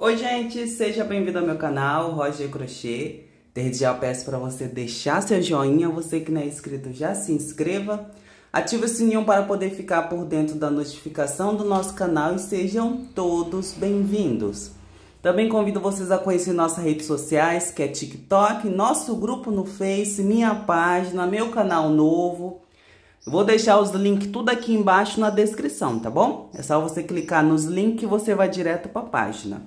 Oi gente, seja bem-vindo ao meu canal Roger Crochê. Desde já peço para você deixar seu joinha, você que não é inscrito já se inscreva. Ative o sininho para poder ficar por dentro da notificação do nosso canal e sejam todos bem-vindos. Também convido vocês a conhecer nossas redes sociais, que é TikTok, nosso grupo no Face, minha página, meu canal novo. Vou deixar os links tudo aqui embaixo na descrição, tá bom? É só você clicar nos links e você vai direto para a página.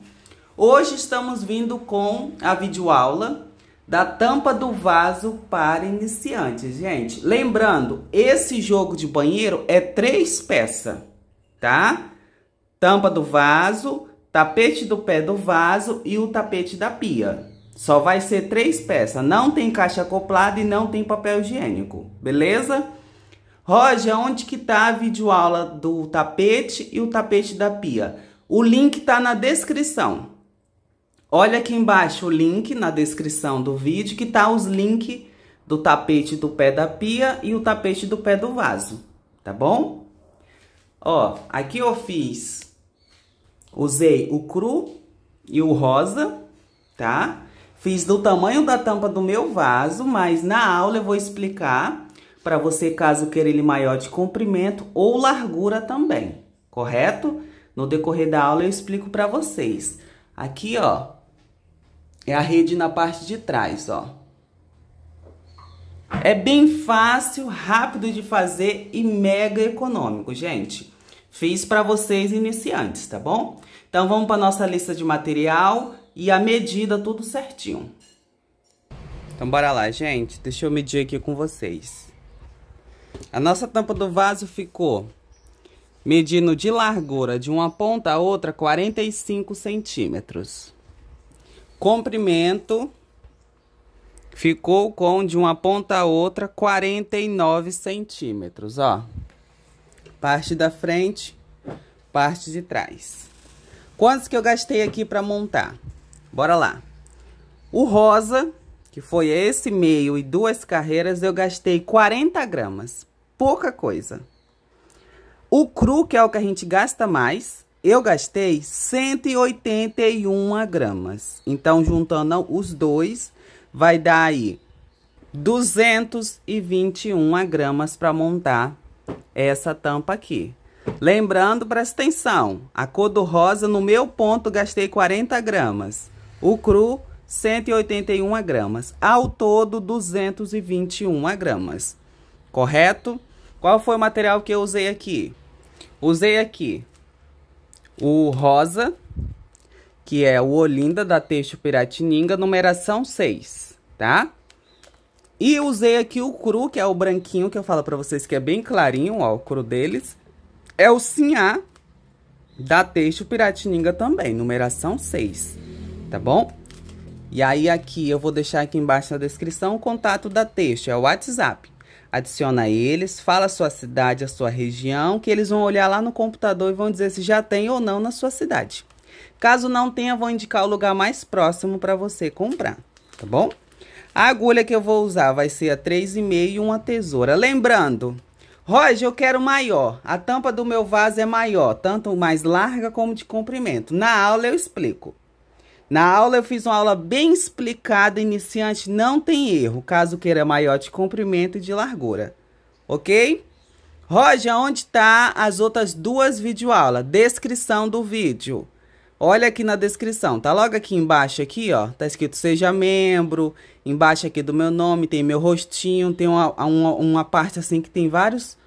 Hoje estamos vindo com a videoaula da tampa do vaso para iniciantes, gente. Lembrando, esse jogo de banheiro é três peças, tá? Tampa do vaso, tapete do pé do vaso e o tapete da pia. Só vai ser três peças, não tem caixa acoplada e não tem papel higiênico, beleza? Roger, onde que tá a videoaula do tapete e o tapete da pia? O link tá na descrição. Olha aqui embaixo o link na descrição do vídeo que tá os links do tapete do pé da pia e o tapete do pé do vaso, tá bom? Ó, aqui eu fiz, usei o cru e o rosa, tá? Fiz do tamanho da tampa do meu vaso, mas na aula eu vou explicar para você caso queira ele maior de comprimento ou largura também, correto? No decorrer da aula eu explico para vocês. Aqui, ó, é a rede na parte de trás, ó. É bem fácil, rápido de fazer e mega econômico, gente. Fiz para vocês iniciantes, tá bom? Então vamos para nossa lista de material e a medida tudo certinho. Então bora lá, gente. Deixa eu medir aqui com vocês. A nossa tampa do vaso ficou medindo de largura de uma ponta a outra 45 centímetros comprimento ficou com de uma ponta a outra 49 centímetros, ó. Parte da frente, parte de trás. Quantos que eu gastei aqui para montar? Bora lá. O rosa, que foi esse meio e duas carreiras, eu gastei 40 gramas. Pouca coisa. O cru, que é o que a gente gasta mais, eu gastei 181 gramas. Então, juntando os dois, vai dar aí 221 gramas para montar essa tampa aqui. Lembrando, presta atenção, a cor do rosa, no meu ponto, gastei 40 gramas. O cru, 181 gramas. Ao todo, 221 gramas. Correto? Qual foi o material que eu usei aqui? Usei aqui o rosa, que é o Olinda da Teixo Piratininga, numeração 6, tá? E usei aqui o cru, que é o branquinho, que eu falo pra vocês que é bem clarinho, ó, o cru deles. É o Sinhá, da Teixo Piratininga também, numeração 6, tá bom? E aí aqui, eu vou deixar aqui embaixo na descrição o contato da Teixo, é o WhatsApp adiciona eles, fala a sua cidade, a sua região, que eles vão olhar lá no computador e vão dizer se já tem ou não na sua cidade. Caso não tenha, vou indicar o lugar mais próximo para você comprar, tá bom? A agulha que eu vou usar vai ser a 3,5 e uma tesoura. Lembrando, Roger, eu quero maior. A tampa do meu vaso é maior, tanto mais larga como de comprimento. Na aula eu explico. Na aula eu fiz uma aula bem explicada, iniciante não tem erro, caso queira maior de comprimento e de largura. OK? Roger, onde tá as outras duas videoaulas? Descrição do vídeo. Olha aqui na descrição, tá logo aqui embaixo aqui, ó, tá escrito seja membro, embaixo aqui do meu nome, tem meu rostinho, tem uma, uma, uma parte assim que tem vários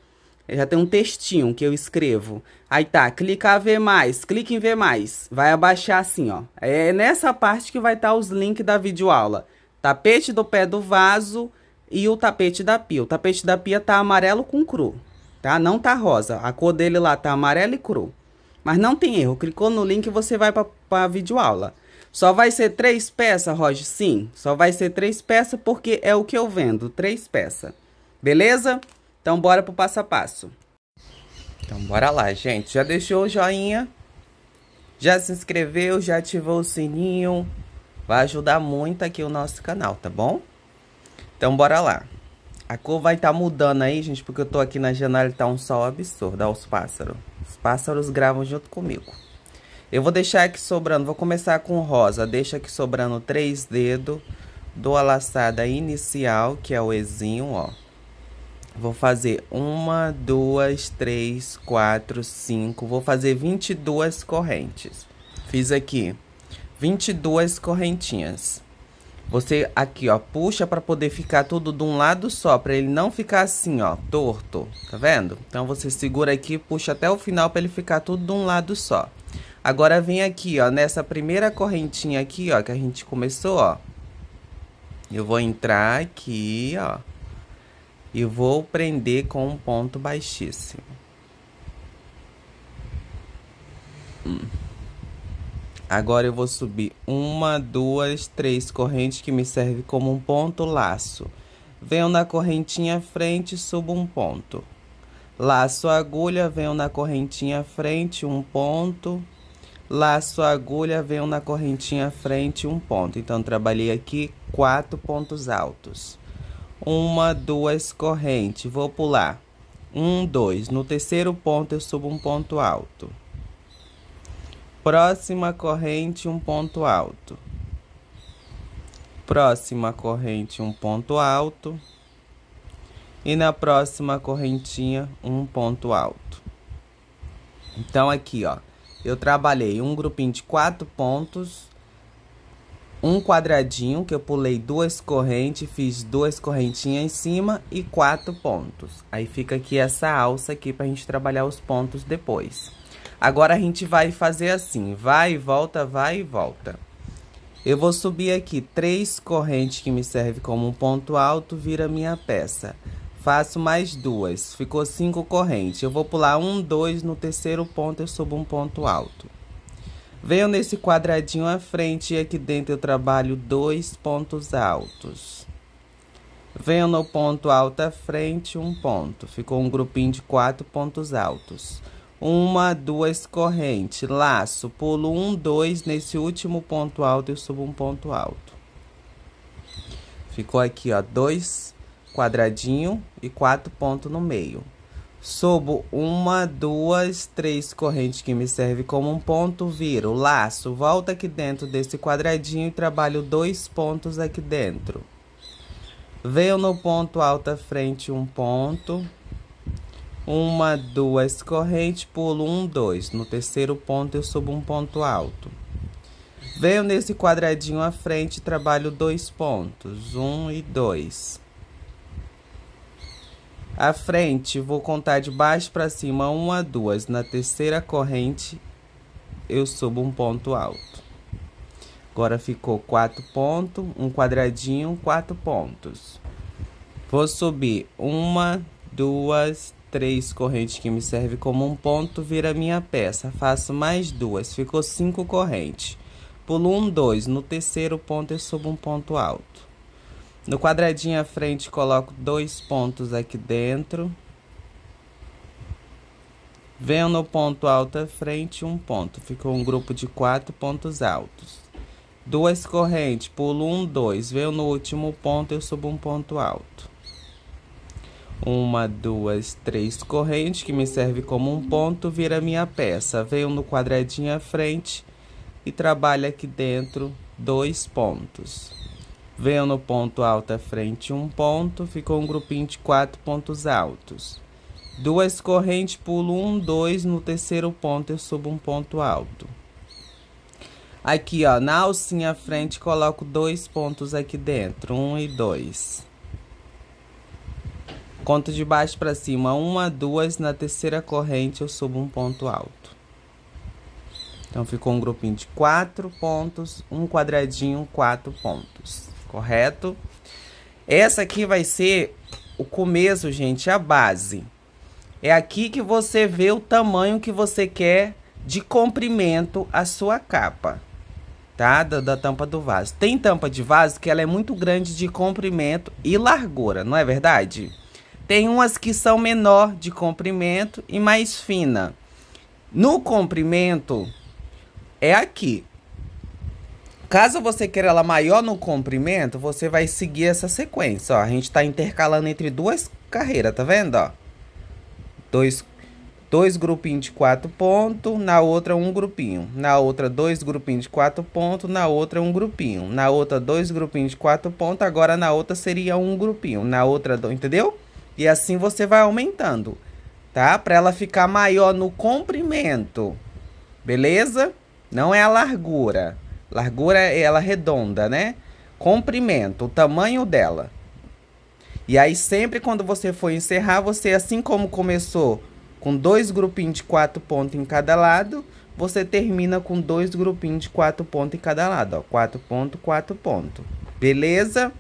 já tem um textinho que eu escrevo. Aí tá, clica ver mais, clica em ver mais. Vai abaixar assim, ó. É nessa parte que vai estar tá os links da videoaula. Tapete do pé do vaso e o tapete da pia. O tapete da pia tá amarelo com cru, tá? Não tá rosa. A cor dele lá tá amarelo e cru. Mas não tem erro. Clicou no link, você vai para a videoaula. Só vai ser três peças, Roger? Sim, só vai ser três peças porque é o que eu vendo, três peças. Beleza? Então, bora pro passo a passo. Então, bora lá, gente. Já deixou o joinha? Já se inscreveu? Já ativou o sininho? Vai ajudar muito aqui o nosso canal, tá bom? Então, bora lá. A cor vai estar tá mudando aí, gente, porque eu tô aqui na janela e tá um sol absurdo. Olha os pássaros. Os pássaros gravam junto comigo. Eu vou deixar aqui sobrando, vou começar com rosa. Deixa aqui sobrando três dedos. Dou a laçada inicial, que é o Ezinho, ó. Vou fazer uma, duas, três, quatro, cinco. Vou fazer 22 correntes. Fiz aqui 22 correntinhas. Você aqui, ó, puxa para poder ficar tudo de um lado só, para ele não ficar assim, ó, torto, tá vendo? Então você segura aqui, puxa até o final para ele ficar tudo de um lado só. Agora vem aqui, ó, nessa primeira correntinha aqui, ó, que a gente começou, ó. Eu vou entrar aqui, ó e vou prender com um ponto baixíssimo. Hum. Agora eu vou subir uma, duas, três correntes que me serve como um ponto laço. Venho na correntinha frente, subo um ponto. Laço agulha, venho na correntinha frente, um ponto. Laço agulha, venho na correntinha frente, um ponto. Então, trabalhei aqui quatro pontos altos uma, duas correntes. Vou pular. Um, dois. No terceiro ponto, eu subo um ponto alto. Próxima corrente, um ponto alto. Próxima corrente, um ponto alto. E na próxima correntinha, um ponto alto. Então, aqui, ó. Eu trabalhei um grupinho de quatro pontos um quadradinho que eu pulei duas correntes, fiz duas correntinhas em cima e quatro pontos. Aí fica aqui essa alça aqui pra gente trabalhar os pontos depois. Agora a gente vai fazer assim, vai e volta, vai e volta. Eu vou subir aqui três correntes que me serve como um ponto alto, vira minha peça. Faço mais duas, ficou cinco correntes. Eu vou pular um, dois, no terceiro ponto eu subo um ponto alto. Venham nesse quadradinho à frente e aqui dentro eu trabalho dois pontos altos. Venham no ponto alto à frente, um ponto. Ficou um grupinho de quatro pontos altos. Uma, duas corrente, laço, pulo um, dois nesse último ponto alto e subo um ponto alto. Ficou aqui, ó, dois quadradinho e quatro pontos no meio subo uma, duas, três correntes que me serve como um ponto, viro, laço, volta aqui dentro desse quadradinho e trabalho dois pontos aqui dentro. Venho no ponto à frente um ponto, uma, duas correntes, pulo um, dois. No terceiro ponto eu subo um ponto alto. Venho nesse quadradinho à frente, trabalho dois pontos, um e dois. À frente, vou contar de baixo para cima, uma, duas. Na terceira corrente, eu subo um ponto alto. Agora ficou quatro pontos, um quadradinho, quatro pontos. Vou subir uma, duas, três correntes que me serve como um ponto, vira minha peça. Faço mais duas, ficou cinco correntes. Pulo um, dois, no terceiro ponto eu subo um ponto alto. No quadradinho à frente, coloco dois pontos aqui dentro. Venho no ponto alto à frente, um ponto. Ficou um grupo de quatro pontos altos. Duas correntes, pulo um, dois. Venho no último ponto, eu subo um ponto alto. Uma, duas, três correntes, que me serve como um ponto, vira minha peça. Venho no quadradinho à frente e trabalho aqui dentro dois pontos. Vendo no ponto alto à frente um ponto, ficou um grupinho de quatro pontos altos. Duas correntes, pulo um, dois, no terceiro ponto eu subo um ponto alto. Aqui, ó, na alcinha à frente, coloco dois pontos aqui dentro, um e dois. Conto de baixo para cima, uma, duas, na terceira corrente eu subo um ponto alto. Então, ficou um grupinho de quatro pontos, um quadradinho, quatro pontos correto? Essa aqui vai ser o começo, gente, a base. É aqui que você vê o tamanho que você quer de comprimento a sua capa, tá? Da, da, tampa do vaso. Tem tampa de vaso que ela é muito grande de comprimento e largura, não é verdade? Tem umas que são menor de comprimento e mais fina. No comprimento é aqui. Caso você queira ela maior no comprimento, você vai seguir essa sequência, ó. A gente tá intercalando entre duas carreiras, tá vendo, ó? Dois, dois grupinhos de quatro pontos, na outra um grupinho. Na outra dois grupinhos de quatro pontos, na outra um grupinho. Na outra dois grupinhos de quatro pontos, agora na outra seria um grupinho. Na outra, entendeu? E assim você vai aumentando, tá? Pra ela ficar maior no comprimento, beleza? Não é a largura. Largura é ela redonda, né? Comprimento, o tamanho dela. E aí, sempre quando você for encerrar, você, assim como começou com dois grupinhos de quatro pontos em cada lado, você termina com dois grupinhos de quatro pontos em cada lado, ó. Quatro pontos, quatro pontos. Beleza?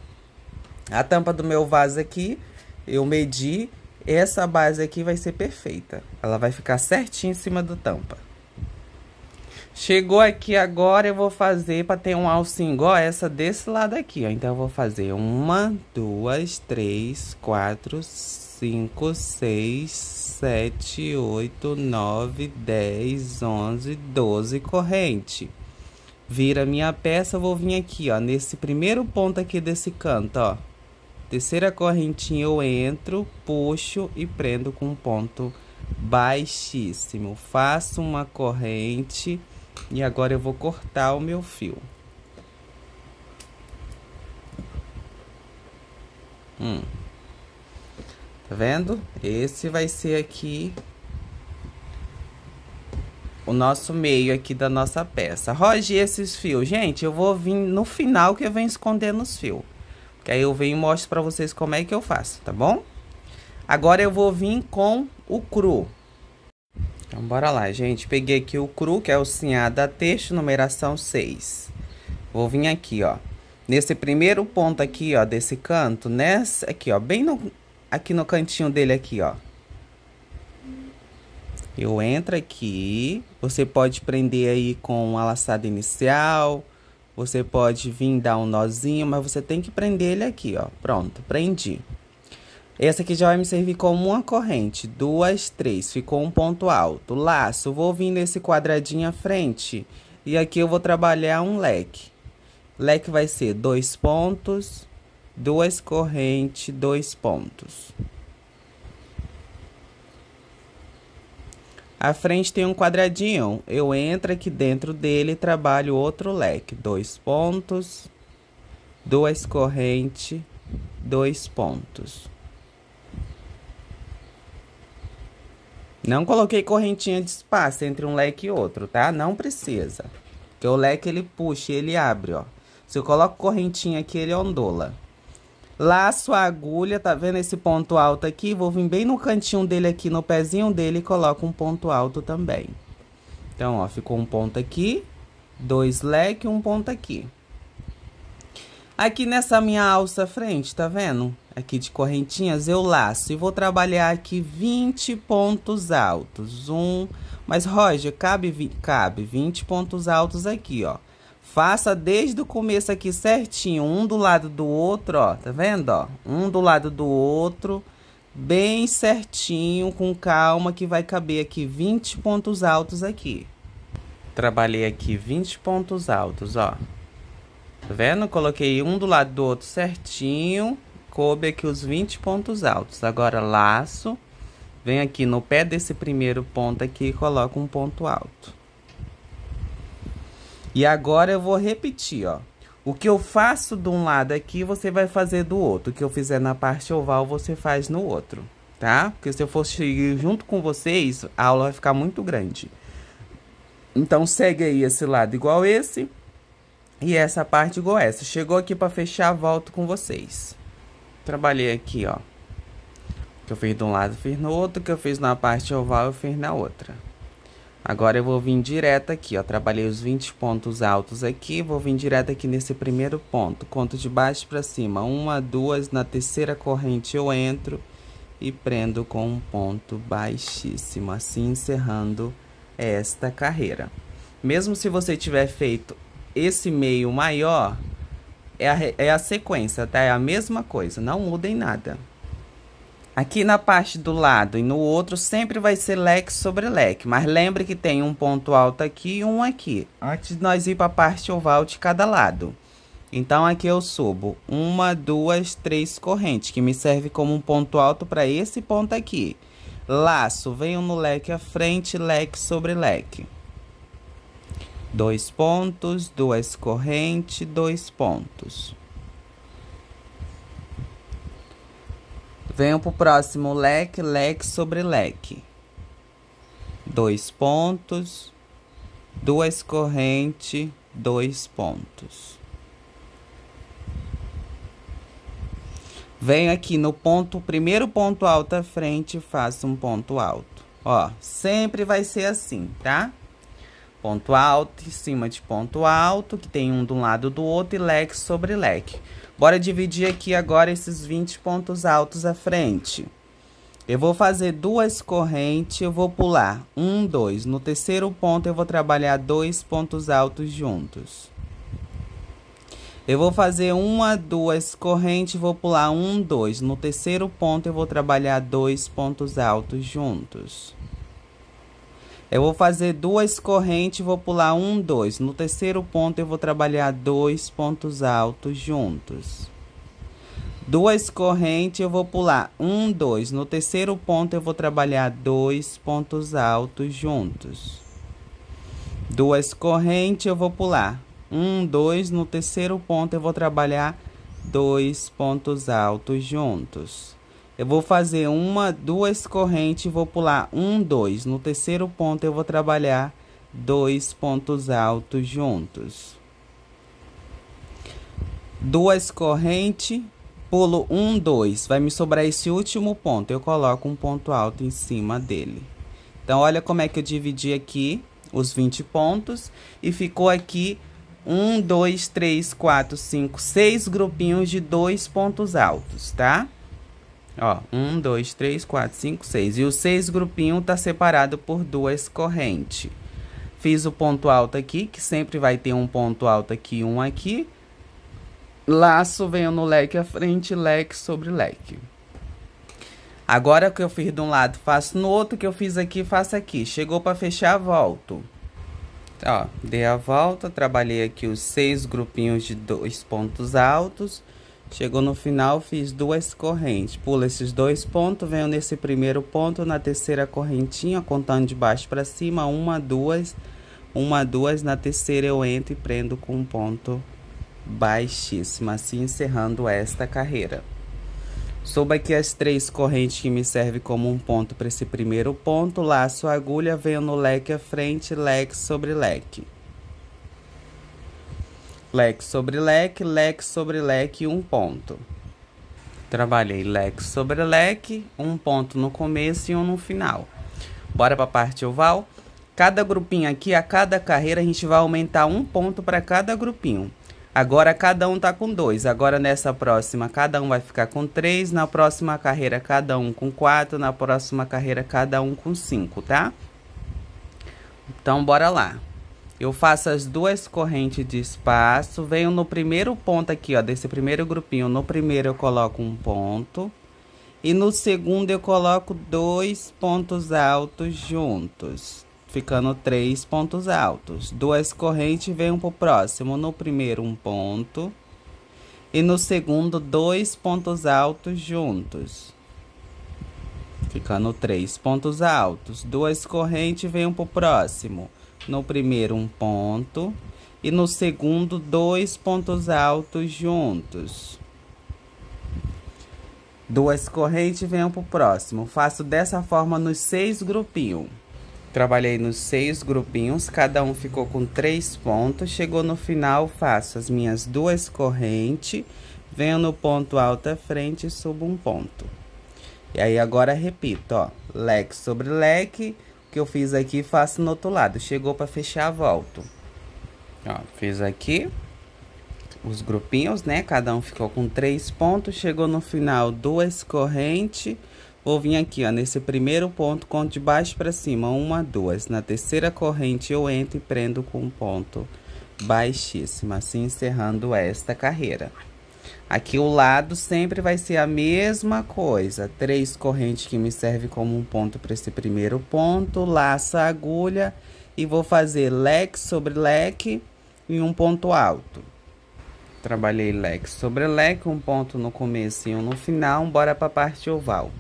A tampa do meu vaso aqui, eu medi. Essa base aqui vai ser perfeita. Ela vai ficar certinha em cima da tampa. Chegou aqui agora, eu vou fazer para ter um alcinho igual essa desse lado aqui, ó. Então, eu vou fazer uma, duas, três, quatro, cinco, seis, sete, oito, nove, dez, onze, doze corrente. Vira minha peça, eu vou vir aqui, ó, nesse primeiro ponto aqui desse canto, ó. Terceira correntinha eu entro, puxo e prendo com um ponto baixíssimo. Faço uma corrente e agora eu vou cortar o meu fio. Hum. Tá vendo? Esse vai ser aqui o nosso meio aqui da nossa peça. Roge esses fios. Gente, eu vou vir no final que eu venho escondendo os fios. Que aí eu venho e mostro pra vocês como é que eu faço, tá bom? Agora eu vou vir com o cru. Então, bora lá, gente. Peguei aqui o cru, que é o sinhado da texto, numeração 6. Vou vir aqui, ó. Nesse primeiro ponto aqui, ó, desse canto, nessa né? aqui, ó, bem no, aqui no cantinho dele aqui, ó. Eu entro aqui, você pode prender aí com a laçada inicial, você pode vir dar um nozinho, mas você tem que prender ele aqui, ó. Pronto, prendi. Essa aqui já vai me servir como uma corrente. Duas, três. Ficou um ponto alto. Laço. Vou vir nesse quadradinho à frente. E aqui eu vou trabalhar um leque. Leque vai ser dois pontos, duas correntes, dois pontos. a frente tem um quadradinho. Eu entro aqui dentro dele e trabalho outro leque. Dois pontos, duas correntes, dois pontos. Não coloquei correntinha de espaço entre um leque e outro, tá? Não precisa. Porque o leque, ele puxa e ele abre, ó. Se eu coloco correntinha aqui, ele ondula. Laço a agulha, tá vendo esse ponto alto aqui? Vou vir bem no cantinho dele aqui, no pezinho dele, e coloco um ponto alto também. Então, ó, ficou um ponto aqui, dois leque, um ponto aqui. Aqui nessa minha alça frente, tá vendo? Aqui de correntinhas, eu laço e vou trabalhar aqui 20 pontos altos. Um, mas Roger, cabe, vi... cabe 20 pontos altos aqui, ó. Faça desde o começo aqui certinho, um do lado do outro, ó, tá vendo, ó? Um do lado do outro, bem certinho, com calma, que vai caber aqui 20 pontos altos aqui. Trabalhei aqui 20 pontos altos, ó. Tá vendo? Coloquei um do lado do outro certinho. Coube aqui os 20 pontos altos. Agora, laço. Venho aqui no pé desse primeiro ponto aqui e coloco um ponto alto. E agora, eu vou repetir, ó. O que eu faço de um lado aqui, você vai fazer do outro. O que eu fizer na parte oval, você faz no outro, tá? Porque se eu fosse junto com vocês, a aula vai ficar muito grande. Então, segue aí esse lado igual esse. E essa parte igual essa. Chegou aqui pra fechar, volto com vocês. Trabalhei aqui, ó. Que eu fiz de um lado, fiz no outro. Que eu fiz na parte oval, eu fiz na outra. Agora eu vou vir direto aqui, ó. Trabalhei os 20 pontos altos aqui. Vou vir direto aqui nesse primeiro ponto. Conto de baixo pra cima. Uma, duas. Na terceira corrente eu entro e prendo com um ponto baixíssimo. Assim encerrando esta carreira. Mesmo se você tiver feito esse meio maior é a, é a sequência, tá? É a mesma coisa, não muda em nada. Aqui na parte do lado e no outro sempre vai ser leque sobre leque, mas lembre que tem um ponto alto aqui e um aqui, antes de nós ir para a parte oval de cada lado. Então aqui eu subo uma, duas, três correntes, que me serve como um ponto alto para esse ponto aqui. Laço, venho no leque à frente, leque sobre leque dois pontos, duas correntes, dois pontos. Venho para o próximo leque, leque sobre leque. Dois pontos, duas correntes, dois pontos. Venho aqui no ponto, primeiro ponto alto à frente, faço um ponto alto. Ó, sempre vai ser assim, tá? Tá? ponto alto em cima de ponto alto, que tem um do lado do outro, e leque sobre leque. Bora dividir aqui agora esses 20 pontos altos à frente. Eu vou fazer duas correntes, eu vou pular um, dois. No terceiro ponto, eu vou trabalhar dois pontos altos juntos. Eu vou fazer uma, duas correntes, vou pular um, dois. No terceiro ponto, eu vou trabalhar dois pontos altos juntos. Eu vou fazer duas correntes, vou pular um, dois. No terceiro ponto, eu vou trabalhar dois pontos altos juntos. Duas correntes, eu vou pular um, dois. No terceiro ponto, eu vou trabalhar dois pontos altos juntos. Duas correntes, eu vou pular um, dois. No terceiro ponto, eu vou trabalhar dois pontos altos juntos. Eu vou fazer uma, duas correntes, vou pular um, dois. No terceiro ponto, eu vou trabalhar dois pontos altos juntos. Duas correntes, pulo um, dois. Vai me sobrar esse último ponto. Eu coloco um ponto alto em cima dele. Então, olha como é que eu dividi aqui os 20 pontos. E ficou aqui um, dois, três, quatro, cinco, seis grupinhos de dois pontos altos, tá? Ó, um, dois, três, quatro, cinco, seis. E o seis grupinho tá separado por duas correntes. Fiz o ponto alto aqui, que sempre vai ter um ponto alto aqui um aqui. Laço, venho no leque à frente, leque sobre leque. Agora que eu fiz de um lado, faço no outro que eu fiz aqui, faço aqui. Chegou para fechar, volto. Ó, dei a volta, trabalhei aqui os seis grupinhos de dois pontos altos Chegou no final, fiz duas correntes. Pulo esses dois pontos, venho nesse primeiro ponto, na terceira correntinha, contando de baixo para cima, uma, duas, uma, duas, na terceira eu entro e prendo com um ponto baixíssimo, assim encerrando esta carreira. Subo aqui as três correntes que me servem como um ponto para esse primeiro ponto, laço a agulha, venho no leque à frente, leque sobre leque leque sobre leque, leque sobre leque, um ponto. Trabalhei leque sobre leque, um ponto no começo e um no final. Bora para a parte oval? Cada grupinho aqui, a cada carreira, a gente vai aumentar um ponto para cada grupinho. Agora cada um tá com dois. Agora nessa próxima, cada um vai ficar com três. Na próxima carreira, cada um com quatro. Na próxima carreira, cada um com cinco, tá? Então, bora lá. Eu faço as duas correntes de espaço, venho no primeiro ponto aqui, ó, desse primeiro grupinho. No primeiro eu coloco um ponto e no segundo eu coloco dois pontos altos juntos, ficando três pontos altos. Duas correntes venho pro próximo. No primeiro um ponto e no segundo dois pontos altos juntos. Ficando três pontos altos. Duas correntes venho pro próximo. No primeiro, um ponto. E no segundo, dois pontos altos juntos. Duas correntes venho venham pro próximo. Faço dessa forma nos seis grupinhos. Trabalhei nos seis grupinhos, cada um ficou com três pontos. Chegou no final, faço as minhas duas correntes, venho no ponto alto à frente e subo um ponto. E aí agora repito, ó, leque sobre leque, que eu fiz aqui, faço no outro lado. Chegou para fechar, volto. Ó, fiz aqui os grupinhos, né? Cada um ficou com três pontos. Chegou no final, duas correntes. Vou vir aqui, ó, nesse primeiro ponto, conto de baixo para cima, uma, duas. Na terceira corrente, eu entro e prendo com um ponto baixíssimo, assim encerrando esta carreira. Aqui o lado sempre vai ser a mesma coisa. Três correntes que me serve como um ponto para esse primeiro ponto. Laça a agulha e vou fazer leque sobre leque em um ponto alto. Trabalhei leque sobre leque, um ponto no começo e um no final. Bora para a parte oval.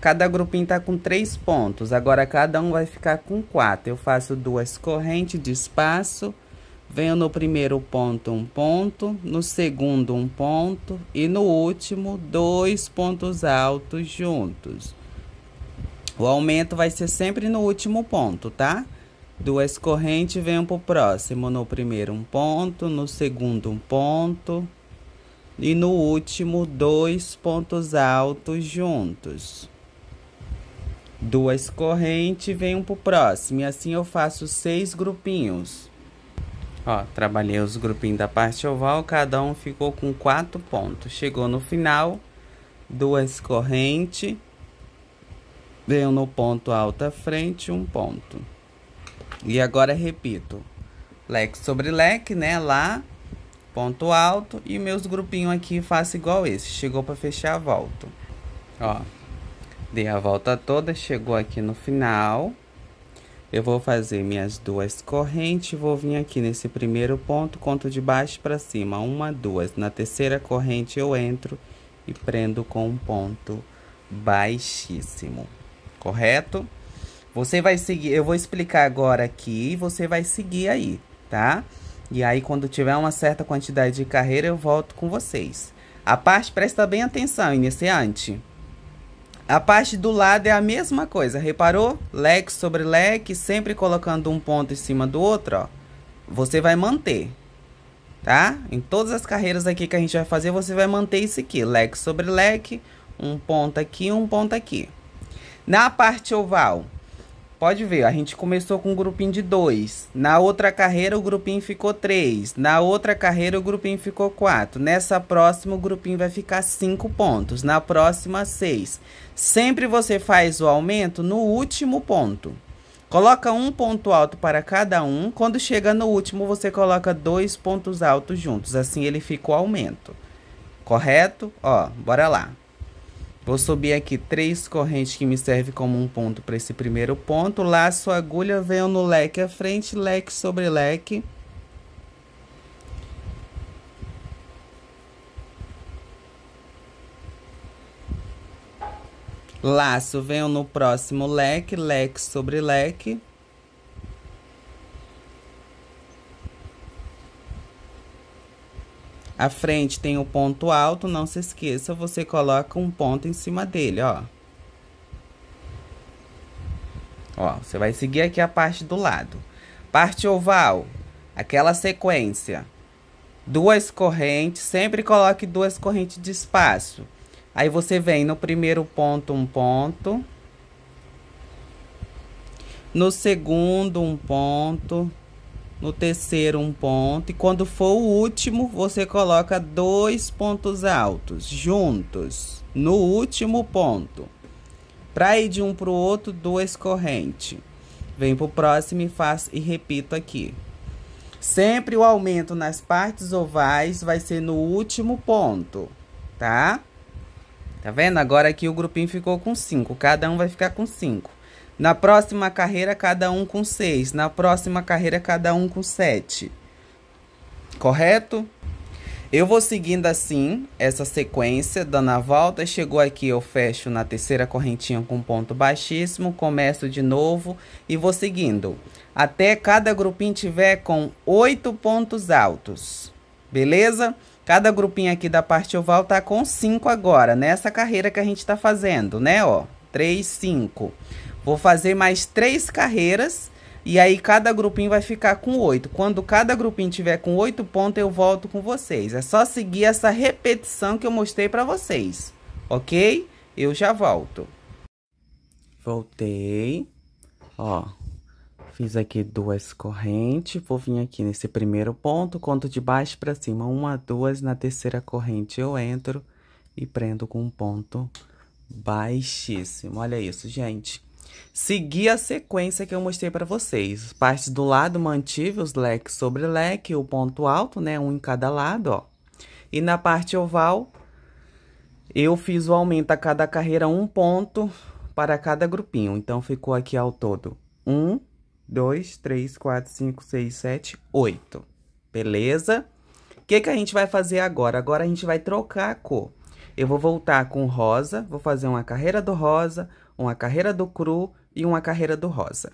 Cada grupinho tá com três pontos, agora cada um vai ficar com quatro. Eu faço duas correntes de espaço Venho no primeiro ponto um ponto, no segundo um ponto e no último dois pontos altos juntos. O aumento vai ser sempre no último ponto, tá? Duas correntes venham pro próximo, no primeiro um ponto, no segundo um ponto e no último dois pontos altos juntos. Duas correntes venham pro próximo e assim eu faço seis grupinhos. Ó, trabalhei os grupinhos da parte oval, cada um ficou com quatro pontos. Chegou no final, duas correntes, deu no ponto à frente, um ponto. E agora repito, leque sobre leque, né? Lá, ponto alto e meus grupinhos aqui faço igual esse. Chegou para fechar, volto. Ó, dei a volta toda, chegou aqui no final. Eu vou fazer minhas duas correntes, vou vir aqui nesse primeiro ponto, conto de baixo para cima, uma, duas. Na terceira corrente eu entro e prendo com um ponto baixíssimo, correto? Você vai seguir, eu vou explicar agora aqui e você vai seguir aí, tá? E aí quando tiver uma certa quantidade de carreira eu volto com vocês. A parte, presta bem atenção, iniciante. A parte do lado é a mesma coisa, reparou? Leque sobre leque, sempre colocando um ponto em cima do outro, ó. Você vai manter, tá? Em todas as carreiras aqui que a gente vai fazer, você vai manter isso aqui. Leque sobre leque, um ponto aqui, um ponto aqui. Na parte oval, Pode ver, a gente começou com um grupinho de dois. Na outra carreira, o grupinho ficou três. Na outra carreira, o grupinho ficou quatro. Nessa próxima, o grupinho vai ficar cinco pontos. Na próxima, seis. Sempre você faz o aumento no último ponto. Coloca um ponto alto para cada um. Quando chega no último, você coloca dois pontos altos juntos. Assim ele fica o aumento. Correto? Ó, bora lá. Vou subir aqui três correntes que me serve como um ponto para esse primeiro ponto. Laço, agulha, venho no leque à frente, leque sobre leque. Laço, venho no próximo leque, leque sobre leque. A frente tem o um ponto alto, não se esqueça, você coloca um ponto em cima dele, ó. Ó, você vai seguir aqui a parte do lado. Parte oval, aquela sequência. Duas correntes, sempre coloque duas correntes de espaço. Aí você vem no primeiro ponto, um ponto. No segundo, um ponto no terceiro um ponto e quando for o último você coloca dois pontos altos juntos no último ponto para ir de um para o outro duas correntes vem para o próximo e faz e repito aqui sempre o aumento nas partes ovais vai ser no último ponto tá tá vendo agora aqui o grupinho ficou com cinco cada um vai ficar com cinco na próxima carreira, cada um com seis. Na próxima carreira, cada um com sete. Correto? Eu vou seguindo assim essa sequência, dando a volta. Chegou aqui, eu fecho na terceira correntinha com ponto baixíssimo, começo de novo e vou seguindo. Até cada grupinho tiver com oito pontos altos, beleza? Cada grupinho aqui da parte oval tá com cinco agora, nessa carreira que a gente tá fazendo, né? Ó, três, cinco. Vou fazer mais três carreiras e aí cada grupinho vai ficar com oito. Quando cada grupinho tiver com oito pontos, eu volto com vocês. É só seguir essa repetição que eu mostrei para vocês, ok? Eu já volto. Voltei. Ó, fiz aqui duas correntes. Vou vir aqui nesse primeiro ponto, conto de baixo para cima. Uma, duas, na terceira corrente eu entro e prendo com um ponto baixíssimo. Olha isso, gente. Segui a sequência que eu mostrei para vocês. Parte do lado mantive os leques sobre leque, o ponto alto, né? Um em cada lado, ó. E na parte oval, eu fiz o aumento a cada carreira um ponto para cada grupinho. Então, ficou aqui ao todo um, dois, três, quatro, cinco, seis, sete, oito. Beleza? O que, que a gente vai fazer agora? Agora, a gente vai trocar a cor. Eu vou voltar com rosa, vou fazer uma carreira do rosa, uma carreira do cru e uma carreira do rosa.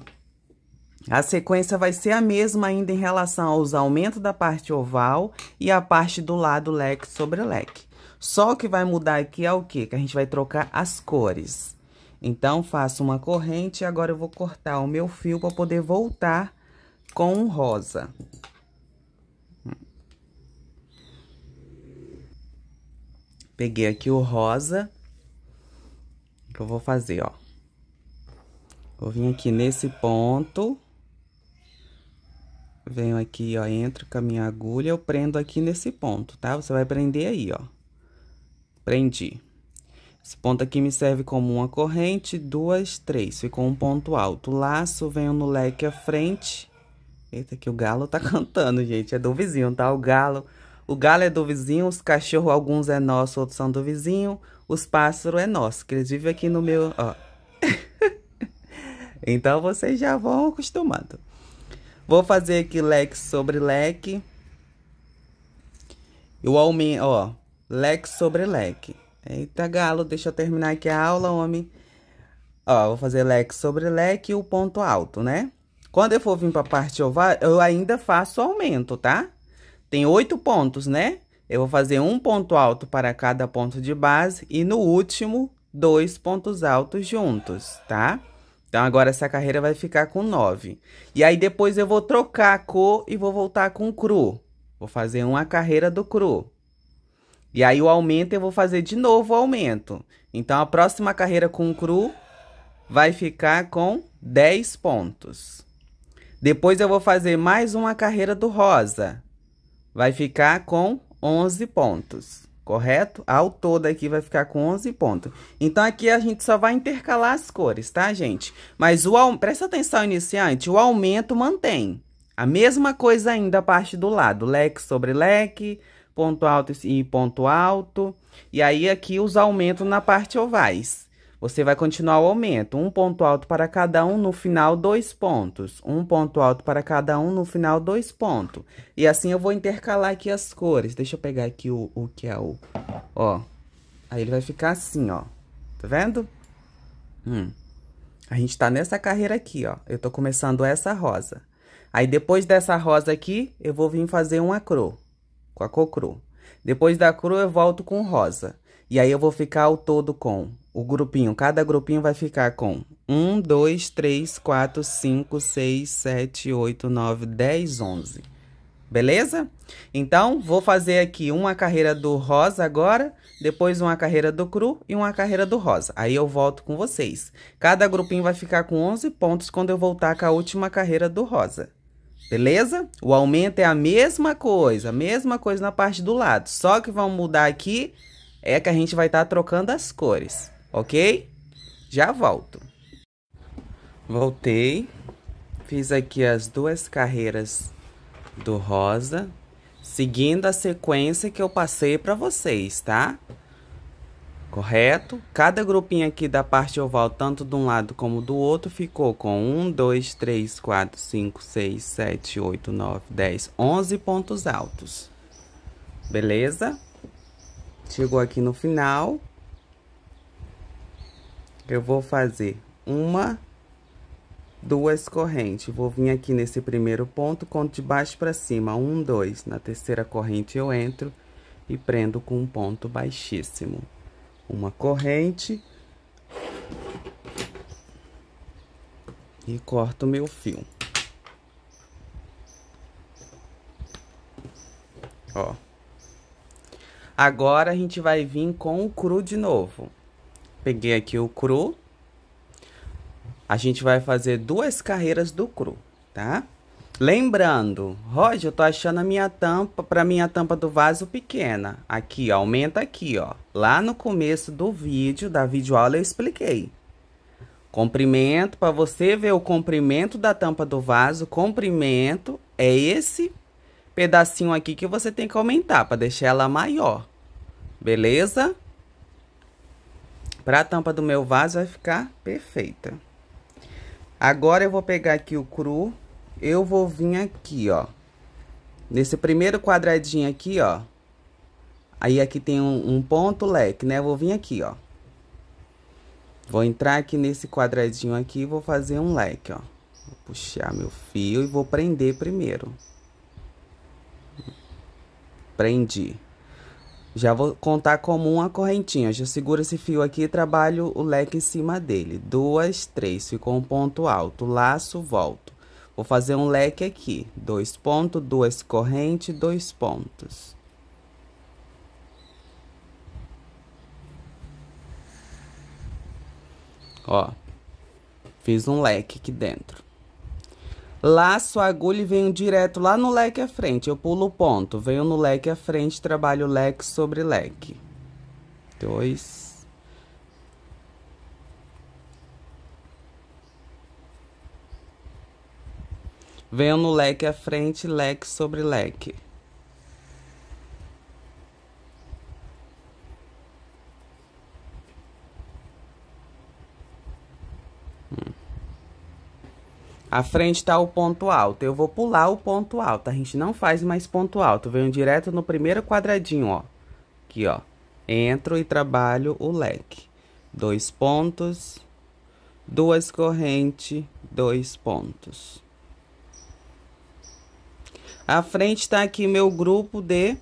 A sequência vai ser a mesma ainda em relação aos aumentos da parte oval e a parte do lado leque sobre leque. Só o que vai mudar aqui é o quê? Que a gente vai trocar as cores. Então, faço uma corrente e agora eu vou cortar o meu fio para poder voltar com o rosa. Peguei aqui o rosa que eu vou fazer, ó. Vou vir aqui nesse ponto. Venho aqui, ó, entro com a minha agulha, eu prendo aqui nesse ponto, tá? Você vai prender aí, ó. Prendi. Esse ponto aqui me serve como uma corrente, duas, três. Ficou um ponto alto. Laço, venho no leque à frente. Eita, que o galo tá cantando, gente. É do vizinho, tá? O galo o galo é do vizinho, os cachorros, alguns é nosso, outros são do vizinho. Os pássaros é nosso, que eles vivem aqui no meu... Ó. então, vocês já vão acostumando. Vou fazer aqui leque sobre leque. O aumento, ó, leque sobre leque. Eita, galo, deixa eu terminar aqui a aula, homem. Ó, vou fazer leque sobre leque e o ponto alto, né? Quando eu for vir pra parte oval, eu ainda faço aumento, tá? Tem oito pontos, né? Eu vou fazer um ponto alto para cada ponto de base e no último, dois pontos altos juntos, tá? Então, agora essa carreira vai ficar com nove. E aí, depois eu vou trocar a cor e vou voltar com cru. Vou fazer uma carreira do cru. E aí, o aumento eu vou fazer de novo o aumento. Então, a próxima carreira com cru vai ficar com 10 pontos. Depois, eu vou fazer mais uma carreira do rosa vai ficar com 11 pontos, correto? Ao todo aqui vai ficar com 11 pontos. Então, aqui a gente só vai intercalar as cores, tá, gente? Mas o presta atenção, iniciante, o aumento mantém. A mesma coisa ainda a parte do lado, leque sobre leque, ponto alto e ponto alto. E aí, aqui os aumentos na parte ovais. Você vai continuar o aumento. Um ponto alto para cada um, no final, dois pontos. Um ponto alto para cada um, no final, dois pontos. E assim eu vou intercalar aqui as cores. Deixa eu pegar aqui o, o que é o... Ó. Aí ele vai ficar assim, ó. Tá vendo? Hum. A gente tá nessa carreira aqui, ó. Eu tô começando essa rosa. Aí, depois dessa rosa aqui, eu vou vir fazer uma cro. Com a cor Depois da cru, eu volto com rosa. E aí, eu vou ficar o todo com o grupinho, cada grupinho vai ficar com 1, 2, 3, 4, 5, 6, 7, 8, 9, 10, 11. Beleza? Então, vou fazer aqui uma carreira do rosa agora, depois uma carreira do cru e uma carreira do rosa. Aí eu volto com vocês. Cada grupinho vai ficar com 11 pontos quando eu voltar com a última carreira do rosa. Beleza? O aumento é a mesma coisa, a mesma coisa na parte do lado. Só que vão mudar aqui é que a gente vai estar tá trocando as cores ok? Já volto. Voltei, fiz aqui as duas carreiras do rosa, seguindo a sequência que eu passei para vocês, tá? Correto? Cada grupinho aqui da parte oval, tanto de um lado como do outro, ficou com 1, 2, 3, 4, 5, 6, 7, 8, 9, 10, 11 pontos altos. Beleza? Chegou aqui no final, eu vou fazer uma, duas correntes. Vou vir aqui nesse primeiro ponto, conto de baixo para cima, um, dois. Na terceira corrente eu entro e prendo com um ponto baixíssimo. Uma corrente. E corto meu fio. Ó. Agora, a gente vai vir com o cru de novo. Peguei aqui o cru. A gente vai fazer duas carreiras do cru, tá? Lembrando, Roger, eu tô achando a minha tampa, pra minha tampa do vaso pequena. Aqui, ó, aumenta aqui, ó. Lá no começo do vídeo, da videoaula, eu expliquei. Comprimento, para você ver o comprimento da tampa do vaso, comprimento é esse pedacinho aqui que você tem que aumentar para deixar ela maior. Beleza? Para a tampa do meu vaso vai ficar perfeita. Agora eu vou pegar aqui o cru, eu vou vir aqui, ó. Nesse primeiro quadradinho aqui, ó. Aí aqui tem um, um ponto leque, né? Eu vou vir aqui, ó. Vou entrar aqui nesse quadradinho aqui e vou fazer um leque, ó. Vou puxar meu fio e vou prender primeiro. Prendi. Já vou contar como uma correntinha. Já seguro esse fio aqui e trabalho o leque em cima dele. Duas, três, ficou um ponto alto. Laço, volto. Vou fazer um leque aqui. Dois pontos, duas correntes, dois pontos. Ó, fiz um leque aqui dentro. Laço, a agulha e venho direto lá no leque à frente. Eu pulo o ponto, venho no leque à frente, trabalho leque sobre leque. Dois. Venho no leque à frente, leque sobre leque. A frente está o ponto alto. Eu vou pular o ponto alto. A gente não faz mais ponto alto. Venho direto no primeiro quadradinho, ó. Aqui, ó. Entro e trabalho o leque. Dois pontos, duas correntes, dois pontos. A frente está aqui meu grupo de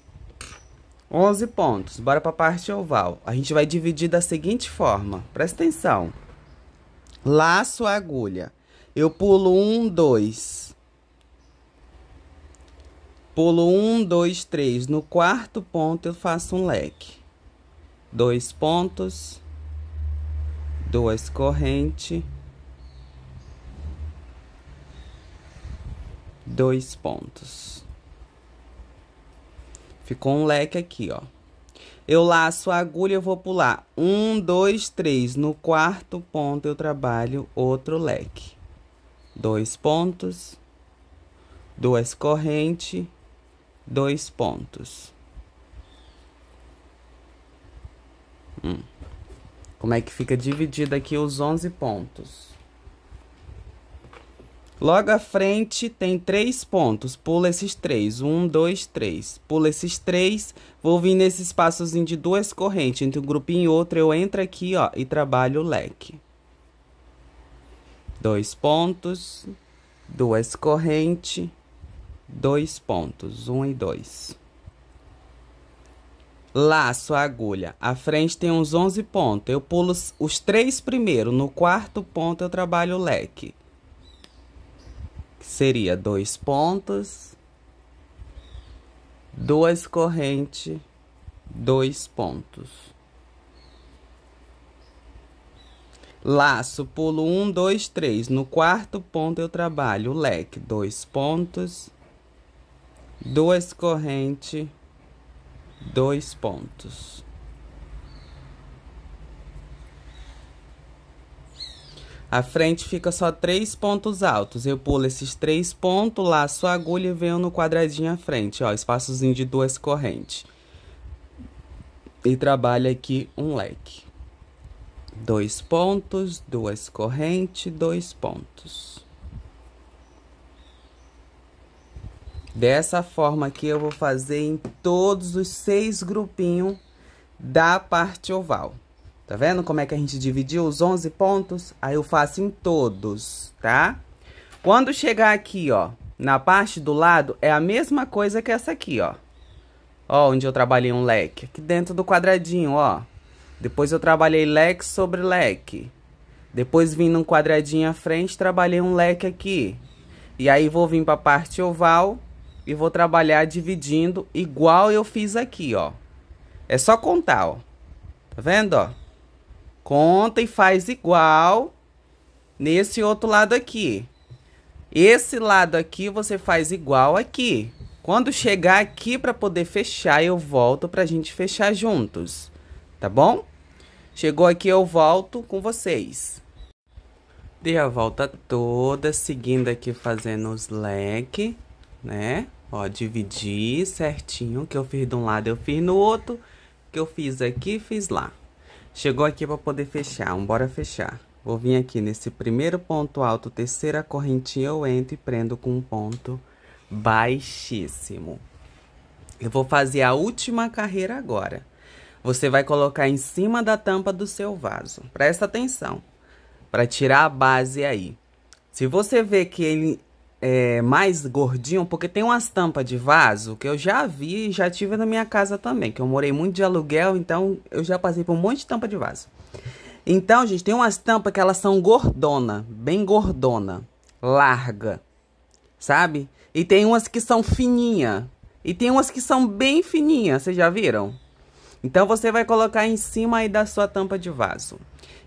11 pontos. Bora para a parte oval. A gente vai dividir da seguinte forma. Presta atenção. Laço a agulha eu pulo um, dois. Pulo um, dois, três. No quarto ponto, eu faço um leque. Dois pontos, duas correntes, dois pontos. Ficou um leque aqui, ó. Eu laço a agulha, e vou pular um, dois, três. No quarto ponto, eu trabalho outro leque dois pontos, duas correntes, dois pontos. Hum. Como é que fica dividido aqui os 11 pontos? Logo à frente tem três pontos, pula esses três, um, dois, três. Pula esses três, vou vir nesse espaçozinho de duas correntes, entre um grupinho e outro, eu entro aqui, ó, e trabalho o leque dois pontos, duas correntes, dois pontos, um e dois. Laço, agulha. A frente tem uns 11 pontos. Eu pulo os três primeiros. No quarto ponto, eu trabalho o leque. Que seria dois pontos, duas correntes, dois pontos. Laço, pulo um, dois, três. No quarto ponto eu trabalho o leque, dois pontos, duas correntes, dois pontos. A frente fica só três pontos altos. Eu pulo esses três pontos, laço a agulha e venho no quadradinho à frente, ó, espaçozinho de duas correntes. E trabalho aqui um leque dois pontos, duas correntes, dois pontos. Dessa forma aqui, eu vou fazer em todos os seis grupinhos da parte oval. Tá vendo como é que a gente dividiu os 11 pontos? Aí eu faço em todos, tá? Quando chegar aqui, ó, na parte do lado, é a mesma coisa que essa aqui, ó. Ó, onde eu trabalhei um leque. Aqui dentro do quadradinho, ó. Depois eu trabalhei leque sobre leque. Depois vim num quadradinho à frente, trabalhei um leque aqui. E aí vou vir para a parte oval e vou trabalhar dividindo igual eu fiz aqui, ó. É só contar, ó. Tá vendo, ó? Conta e faz igual nesse outro lado aqui. Esse lado aqui você faz igual aqui. Quando chegar aqui para poder fechar, eu volto para a gente fechar juntos, tá bom? Chegou aqui, eu volto com vocês. Dei a volta toda, seguindo aqui fazendo os leque, né? Ó, dividi certinho, que eu fiz de um lado, eu fiz no outro, que eu fiz aqui, fiz lá. Chegou aqui para poder fechar, bora fechar. Vou vir aqui nesse primeiro ponto alto, terceira correntinha, eu entro e prendo com um ponto baixíssimo. Eu vou fazer a última carreira agora você vai colocar em cima da tampa do seu vaso. Presta atenção para tirar a base aí. Se você vê que ele é mais gordinho, porque tem umas tampas de vaso que eu já vi e já tive na minha casa também, que eu morei muito de aluguel, então eu já passei por um monte de tampa de vaso. Então, gente, tem umas tampas que elas são gordona, bem gordona, larga, sabe? E tem umas que são fininha, e tem umas que são bem fininha, vocês já viram? Então você vai colocar em cima aí da sua tampa de vaso.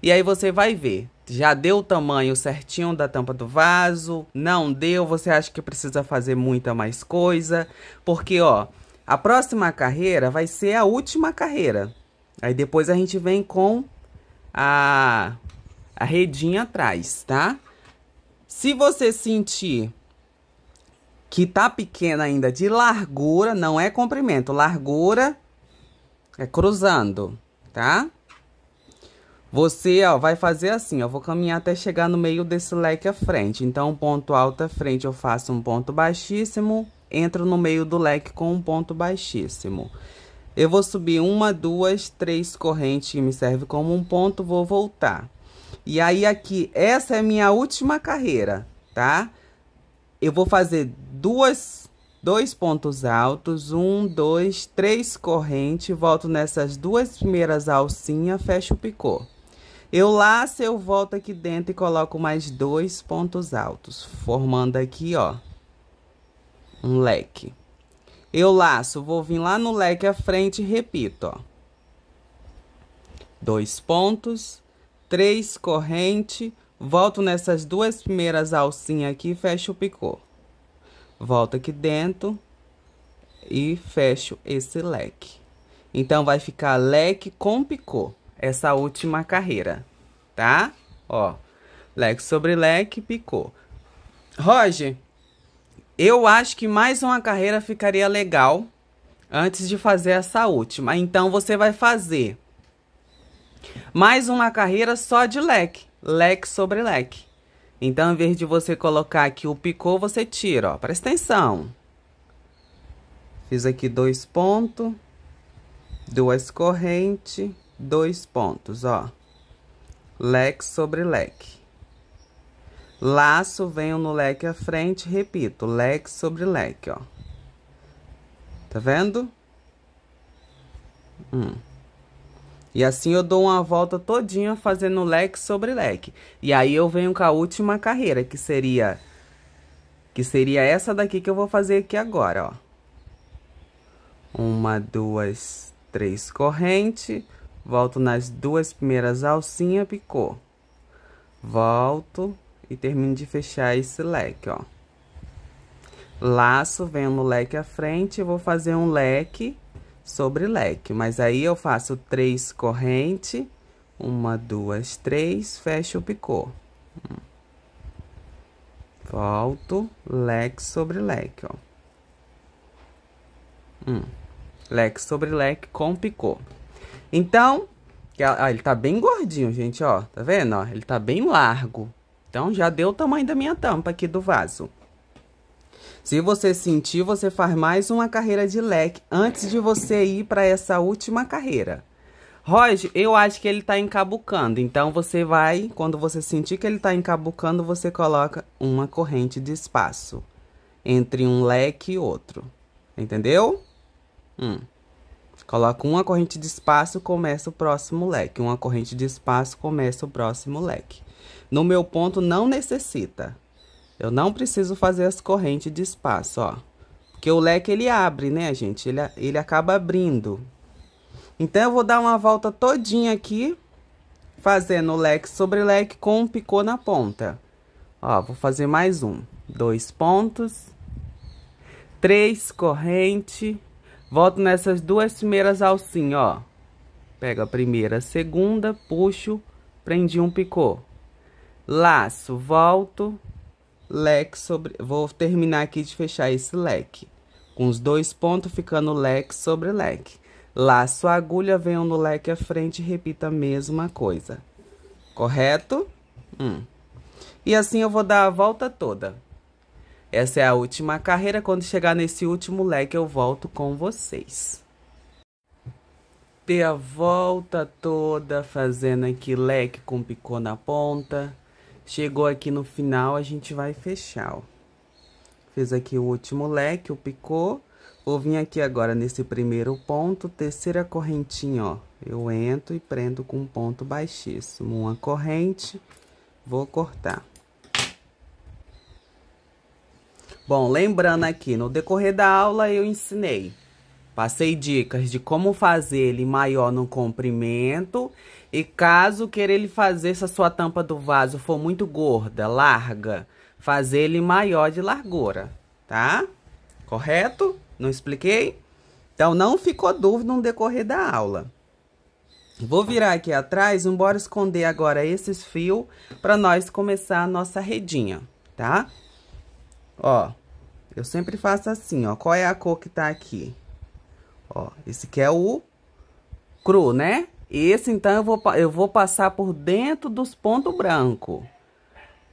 E aí você vai ver, já deu o tamanho certinho da tampa do vaso? Não deu, você acha que precisa fazer muita mais coisa? Porque, ó, a próxima carreira vai ser a última carreira. Aí depois a gente vem com a, a redinha atrás, tá? Se você sentir que tá pequena ainda de largura, não é comprimento, largura é cruzando, tá? Você, ó, vai fazer assim, ó. Vou caminhar até chegar no meio desse leque à frente. Então, ponto alto à frente, eu faço um ponto baixíssimo. Entro no meio do leque com um ponto baixíssimo. Eu vou subir uma, duas, três correntes que me serve como um ponto, vou voltar. E aí, aqui, essa é minha última carreira, tá? Eu vou fazer duas dois pontos altos, um, dois, três corrente, volto nessas duas primeiras alcinhas, fecho o picô. Eu laço, eu volto aqui dentro e coloco mais dois pontos altos, formando aqui, ó, um leque. Eu laço, vou vir lá no leque à frente e repito, ó. Dois pontos, três corrente, volto nessas duas primeiras alcinhas aqui e fecho o picô volto aqui dentro e fecho esse leque. Então, vai ficar leque com picô, essa última carreira, tá? Ó, leque sobre leque, picô. Roger, eu acho que mais uma carreira ficaria legal antes de fazer essa última. Então, você vai fazer mais uma carreira só de leque, leque sobre leque. Então, em vez de você colocar aqui o picô, você tira, ó. Presta atenção. Fiz aqui dois pontos, duas correntes, dois pontos, ó. Leque sobre leque. Laço, venho no leque à frente, repito, leque sobre leque, ó. Tá vendo? Hum. E assim eu dou uma volta todinha fazendo leque sobre leque. E aí eu venho com a última carreira, que seria que seria essa daqui que eu vou fazer aqui agora, ó. Uma, duas, três corrente, volto nas duas primeiras alcinha, picou. Volto e termino de fechar esse leque, ó. Laço, venho no leque à frente, vou fazer um leque sobre leque. Mas aí eu faço três corrente, uma, duas, três, fecho o picô. Hum. Volto, leque sobre leque, ó. Hum. Leque sobre leque com picô. Então, é, ó, ele tá bem gordinho, gente, ó. Tá vendo, ó? Ele tá bem largo. Então, já deu o tamanho da minha tampa aqui do vaso. Se você sentir, você faz mais uma carreira de leque antes de você ir para essa última carreira. Roger, eu acho que ele tá encabucando. Então você vai, quando você sentir que ele tá encabucando, você coloca uma corrente de espaço entre um leque e outro. Entendeu? Hum. Coloca uma corrente de espaço, começa o próximo leque. Uma corrente de espaço, começa o próximo leque. No meu ponto, não necessita. Eu não preciso fazer as correntes de espaço, ó. Porque o leque, ele abre, né, gente? Ele, ele acaba abrindo. Então, eu vou dar uma volta todinha aqui, fazendo leque sobre leque com um picô na ponta. Ó, vou fazer mais um. Dois pontos. Três corrente. Volto nessas duas primeiras alcinhas, ó. Pego a primeira, a segunda, puxo, prendi um picô. Laço, volto, leque sobre... Vou terminar aqui de fechar esse leque. Com os dois pontos ficando leque sobre leque. Laço a agulha, venho no leque à frente e repita a mesma coisa. Correto? Hum. E assim eu vou dar a volta toda. Essa é a última carreira. Quando chegar nesse último leque, eu volto com vocês. Dei a volta toda, fazendo aqui leque com picô na ponta. Chegou aqui no final, a gente vai fechar, ó. Fez aqui o último leque, o picô. Vou vir aqui agora nesse primeiro ponto, terceira correntinha, ó. Eu entro e prendo com um ponto baixíssimo. Uma corrente, vou cortar. Bom, lembrando aqui, no decorrer da aula eu ensinei. Passei dicas de como fazer ele maior no comprimento e caso queira ele fazer, se a sua tampa do vaso for muito gorda, larga, fazer ele maior de largura, tá? Correto? Não expliquei? Então, não ficou dúvida no decorrer da aula. Vou virar aqui atrás, embora esconder agora esses fios para nós começar a nossa redinha, tá? Ó, eu sempre faço assim, ó. Qual é a cor que tá aqui? Ó, esse aqui é o cru, né? Esse, então, eu vou, eu vou passar por dentro dos pontos brancos.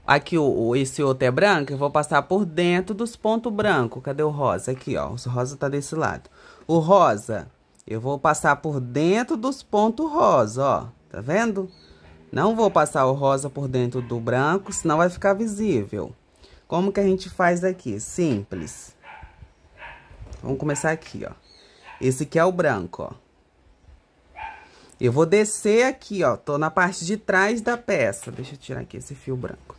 Aqui, o, esse outro é branco, eu vou passar por dentro dos pontos brancos. Cadê o rosa? Aqui, ó. O rosa tá desse lado. O rosa, eu vou passar por dentro dos pontos rosa, ó. Tá vendo? Não vou passar o rosa por dentro do branco, senão vai ficar visível. Como que a gente faz aqui? Simples. Vamos começar aqui, ó. Esse aqui é o branco, ó. Eu vou descer aqui, ó, tô na parte de trás da peça. Deixa eu tirar aqui esse fio branco.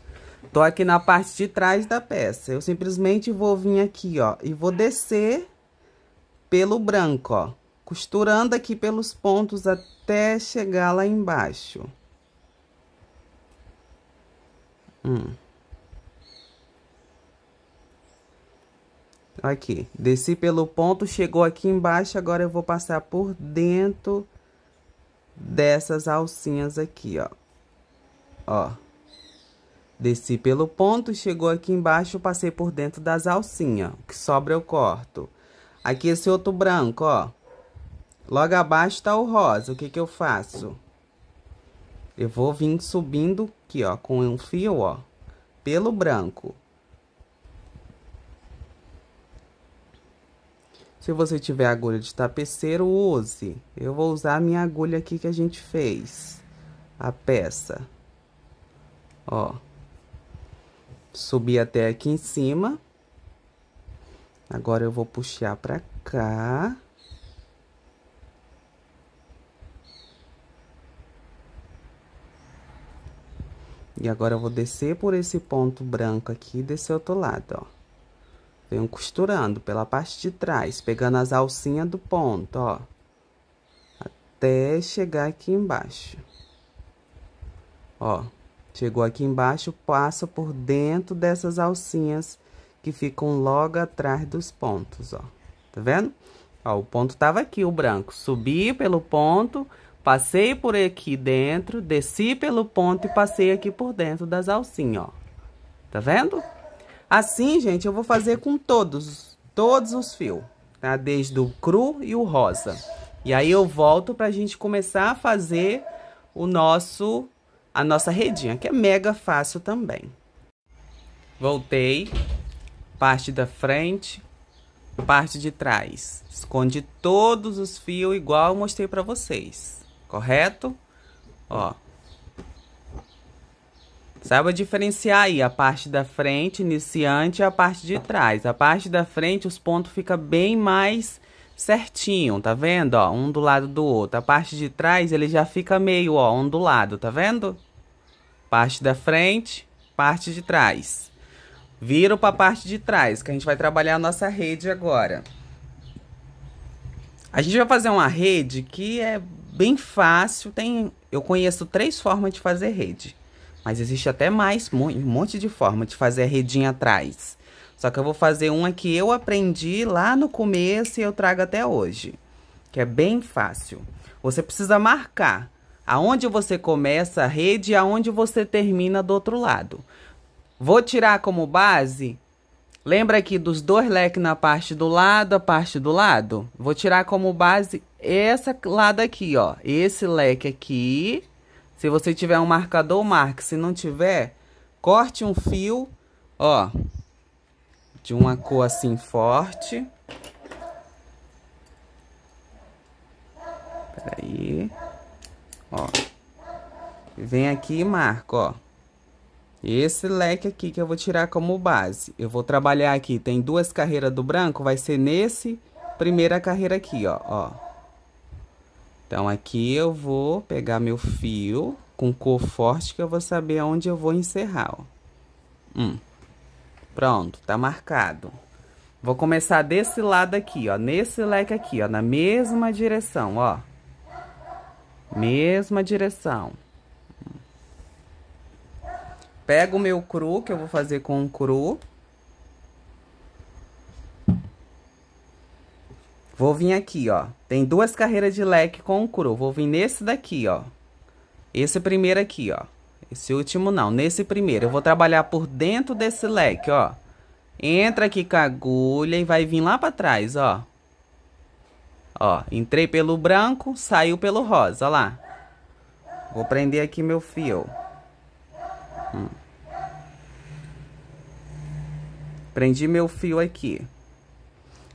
Tô aqui na parte de trás da peça. Eu simplesmente vou vir aqui, ó, e vou descer pelo branco, ó. Costurando aqui pelos pontos até chegar lá embaixo. Hum. Aqui, desci pelo ponto, chegou aqui embaixo, agora eu vou passar por dentro dessas alcinhas aqui, ó. Ó. Desci pelo ponto, chegou aqui embaixo, passei por dentro das alcinhas. O que sobra eu corto. Aqui esse outro branco, ó. Logo abaixo tá o rosa. O que que eu faço? Eu vou vir subindo aqui, ó, com um fio, ó, pelo branco. Se você tiver agulha de tapeceiro, use. Eu vou usar a minha agulha aqui que a gente fez. A peça. Ó. Subi até aqui em cima. Agora eu vou puxar pra cá. E agora eu vou descer por esse ponto branco aqui e descer outro lado, ó. Venho costurando pela parte de trás, pegando as alcinhas do ponto, ó. Até chegar aqui embaixo. Ó, chegou aqui embaixo, passa por dentro dessas alcinhas que ficam logo atrás dos pontos, ó. Tá vendo? Ó, o ponto tava aqui, o branco. Subi pelo ponto, passei por aqui dentro, desci pelo ponto e passei aqui por dentro das alcinhas, ó. Tá vendo? Assim, gente, eu vou fazer com todos, todos os fios, tá? Desde o cru e o rosa. E aí eu volto pra gente começar a fazer o nosso, a nossa redinha, que é mega fácil também. Voltei, parte da frente, parte de trás. Esconde todos os fios igual eu mostrei pra vocês, correto? Ó, Saiba diferenciar aí a parte da frente, iniciante, e a parte de trás. A parte da frente, os pontos ficam bem mais certinho, tá vendo? Ó, um do lado do outro. A parte de trás, ele já fica meio, ó, um do lado, tá vendo? Parte da frente, parte de trás. para pra parte de trás, que a gente vai trabalhar a nossa rede agora. A gente vai fazer uma rede que é bem fácil, tem... Eu conheço três formas de fazer rede. Mas existe até mais, um monte de forma de fazer a redinha atrás. Só que eu vou fazer uma que eu aprendi lá no começo e eu trago até hoje. Que é bem fácil. Você precisa marcar aonde você começa a rede e aonde você termina do outro lado. Vou tirar como base... Lembra aqui dos dois leques na parte do lado, a parte do lado? Vou tirar como base essa lado aqui, ó. Esse leque aqui se você tiver um marcador, marque. Se não tiver, corte um fio, ó, de uma cor assim forte. Peraí. Ó. Vem aqui e marca, ó. Esse leque aqui que eu vou tirar como base. Eu vou trabalhar aqui, tem duas carreiras do branco, vai ser nesse, primeira carreira aqui, ó, ó. Então, aqui eu vou pegar meu fio com cor forte que eu vou saber onde eu vou encerrar, ó. Hum. Pronto, tá marcado. Vou começar desse lado aqui, ó, nesse leque aqui, ó, na mesma direção, ó. Mesma direção. Pego o meu cru, que eu vou fazer com o cru. Vou vir aqui, ó. Tem duas carreiras de leque com o cru. Vou vir nesse daqui, ó. Esse primeiro aqui, ó. Esse último não, nesse primeiro. Eu vou trabalhar por dentro desse leque, ó. Entra aqui com a agulha e vai vir lá pra trás, ó. Ó, entrei pelo branco, saiu pelo rosa, ó lá. Vou prender aqui meu fio. Hum. Prendi meu fio aqui.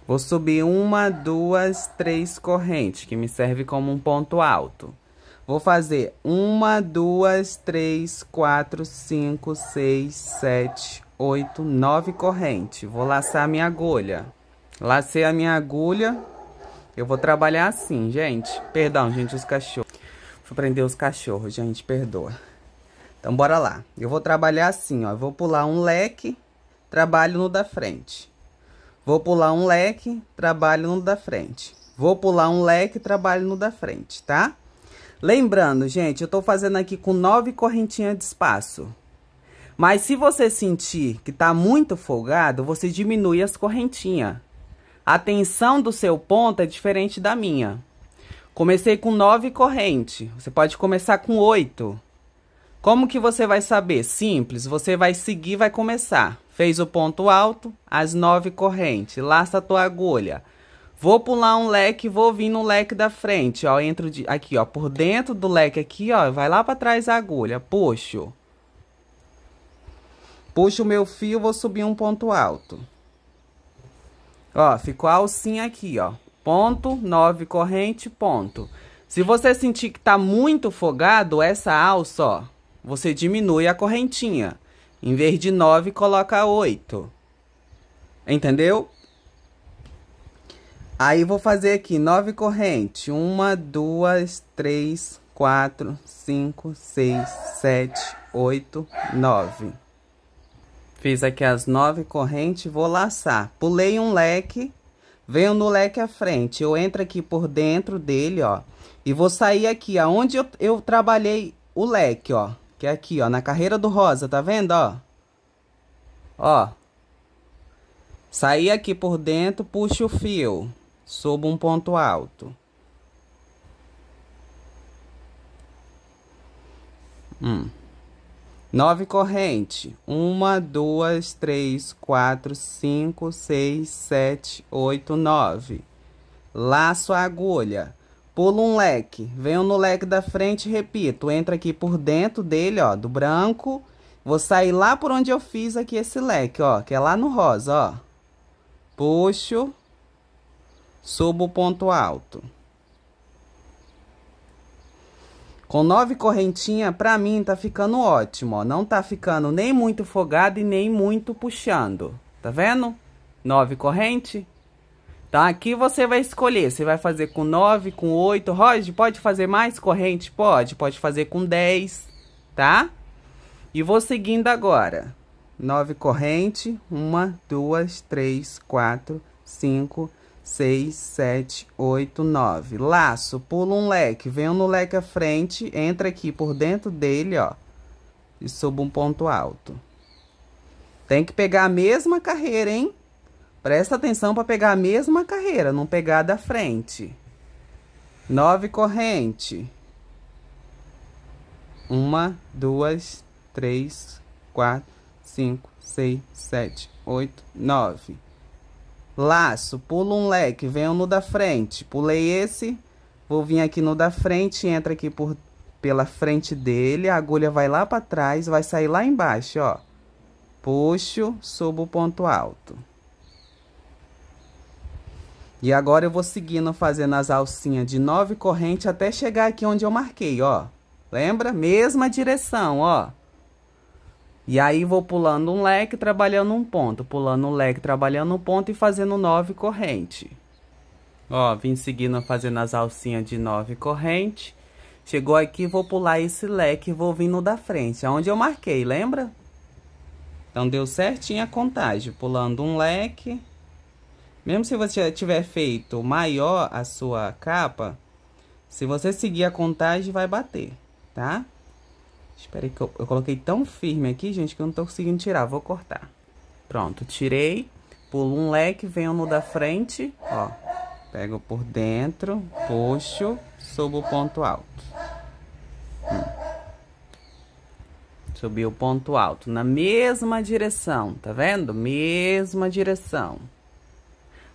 Vou subir uma, duas, três correntes, que me serve como um ponto alto. Vou fazer uma, duas, três, quatro, cinco, seis, sete, oito, nove correntes. Vou laçar a minha agulha. Lacei a minha agulha. Eu vou trabalhar assim, gente. Perdão, gente, os cachorros. Vou prender os cachorros, gente, perdoa. Então, bora lá. Eu vou trabalhar assim, ó. Eu vou pular um leque, trabalho no da frente. Vou pular um leque, trabalho no da frente. Vou pular um leque, trabalho no da frente, tá? Lembrando, gente, eu tô fazendo aqui com nove correntinhas de espaço. Mas se você sentir que tá muito folgado, você diminui as correntinhas. A tensão do seu ponto é diferente da minha. Comecei com nove correntes. Você pode começar com oito. Como que você vai saber? Simples, você vai seguir, vai começar. Fez o ponto alto, as nove corrente, laça a tua agulha. Vou pular um leque, vou vir no leque da frente, ó, entro de, aqui, ó, por dentro do leque aqui, ó, vai lá para trás a agulha, puxo. Puxo o meu fio, vou subir um ponto alto. Ó, ficou a alcinha aqui, ó. Ponto, nove corrente, ponto. Se você sentir que tá muito folgado, essa alça, ó, você diminui a correntinha. Em vez de 9, coloca 8. Entendeu? Aí, vou fazer aqui 9 correntes. 1, 2, 3, 4, 5, 6, 7, 8, 9. Fiz aqui as 9 correntes, vou laçar. Pulei um leque, venho no leque à frente. Eu entro aqui por dentro dele, ó. E vou sair aqui, aonde eu, eu trabalhei o leque, ó. Que é aqui, ó, na carreira do rosa, tá vendo, ó? Ó. Saí aqui por dentro, puxo o fio. Subo um ponto alto. Hum. Nove corrente. Uma, duas, três, quatro, cinco, seis, sete, oito, nove. Laço a agulha. Pulo um leque, venho no leque da frente repito, entra aqui por dentro dele, ó, do branco. Vou sair lá por onde eu fiz aqui esse leque, ó, que é lá no rosa, ó. Puxo, subo o ponto alto. Com nove correntinhas, pra mim, tá ficando ótimo, ó. Não tá ficando nem muito fogado e nem muito puxando. Tá vendo? Nove corrente. Tá? Aqui você vai escolher, você vai fazer com 9, com 8. Roger, pode fazer mais corrente? Pode. Pode fazer com 10, tá? E vou seguindo agora. 9 corrente, 1, 2, 3, 4, 5, 6, 7, 8, 9. Laço, pulo um leque, venho no leque à frente, entra aqui por dentro dele, ó, e subo um ponto alto. Tem que pegar a mesma carreira, hein? Presta atenção para pegar a mesma carreira, não pegar da frente. Nove corrente. Uma, duas, três, quatro, cinco, seis, sete, oito, nove. Laço, pulo um leque, venho no da frente. Pulei esse, vou vir aqui no da frente, entra aqui por, pela frente dele. A agulha vai lá para trás, vai sair lá embaixo, ó. Puxo, subo o ponto alto. E agora eu vou seguindo fazendo as alcinhas de nove correntes até chegar aqui onde eu marquei, ó. Lembra? Mesma direção, ó. E aí vou pulando um leque, trabalhando um ponto, pulando um leque, trabalhando um ponto e fazendo nove correntes. Ó, vim seguindo fazendo as alcinhas de nove correntes. Chegou aqui, vou pular esse leque, e vou vindo da frente, aonde eu marquei, lembra? Então deu certinho a contagem, pulando um leque, mesmo se você tiver feito maior a sua capa, se você seguir a contagem, vai bater, tá? Espera que eu, eu coloquei tão firme aqui, gente, que eu não tô conseguindo tirar. Vou cortar. Pronto, tirei. Pulo um leque, venho no da frente, ó. Pego por dentro, puxo, subo o ponto alto. Hum. Subi o ponto alto na mesma direção, tá vendo? Mesma direção.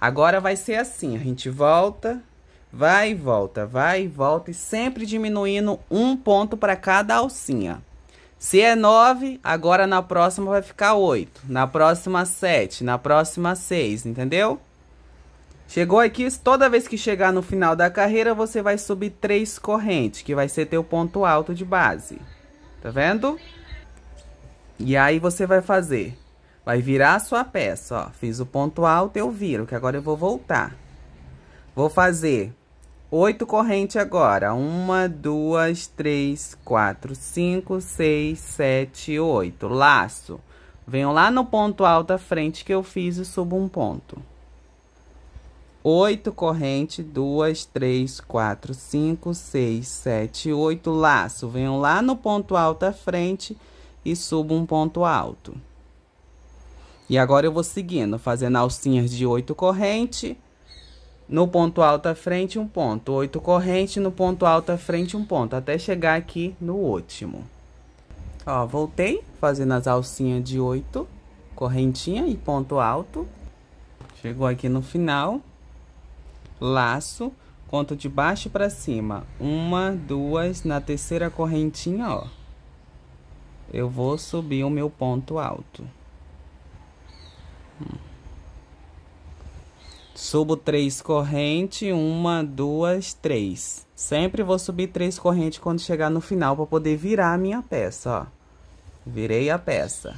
Agora vai ser assim, a gente volta, vai e volta, vai e volta, e sempre diminuindo um ponto para cada alcinha. Se é 9, agora na próxima vai ficar 8, na próxima 7, na próxima 6, entendeu? Chegou aqui, toda vez que chegar no final da carreira, você vai subir 3 correntes, que vai ser teu ponto alto de base. Tá vendo? E aí você vai fazer Vai virar a sua peça, ó. Fiz o ponto alto, eu viro, que agora eu vou voltar. Vou fazer oito correntes agora. Uma, duas, três, quatro, cinco, seis, sete, oito. Laço. Venho lá no ponto alto à frente que eu fiz e subo um ponto. Oito correntes, duas, três, quatro, cinco, seis, sete, oito. Laço. Venho lá no ponto alto à frente e subo um ponto alto. E agora eu vou seguindo, fazendo alcinhas de oito corrente. No ponto alto à frente, um ponto. Oito corrente, no ponto alto à frente, um ponto. Até chegar aqui no último. Ó, voltei, fazendo as alcinhas de oito, correntinha e ponto alto. Chegou aqui no final. Laço, conto de baixo pra cima. Uma, duas, na terceira correntinha, ó. Eu vou subir o meu ponto alto. Subo três correntes, uma, duas, três. Sempre vou subir três correntes quando chegar no final para poder virar a minha peça, ó. Virei a peça.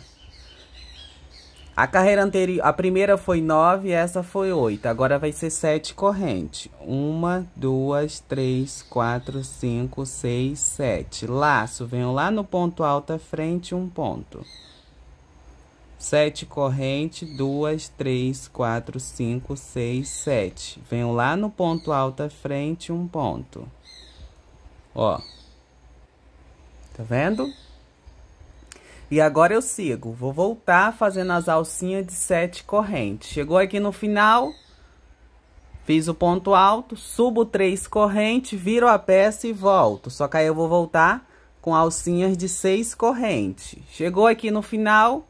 A carreira anterior, a primeira foi nove, essa foi oito. Agora vai ser sete correntes. Uma, duas, três, quatro, cinco, seis, sete. Laço, venho lá no ponto alto à frente, um ponto. Sete corrente, duas, três, quatro, cinco, seis, sete. Venho lá no ponto alto à frente, um ponto. Ó. Tá vendo? E agora eu sigo. Vou voltar fazendo as alcinhas de sete correntes. Chegou aqui no final, fiz o ponto alto, subo três correntes, viro a peça e volto. Só que aí eu vou voltar com alcinhas de seis correntes. Chegou aqui no final,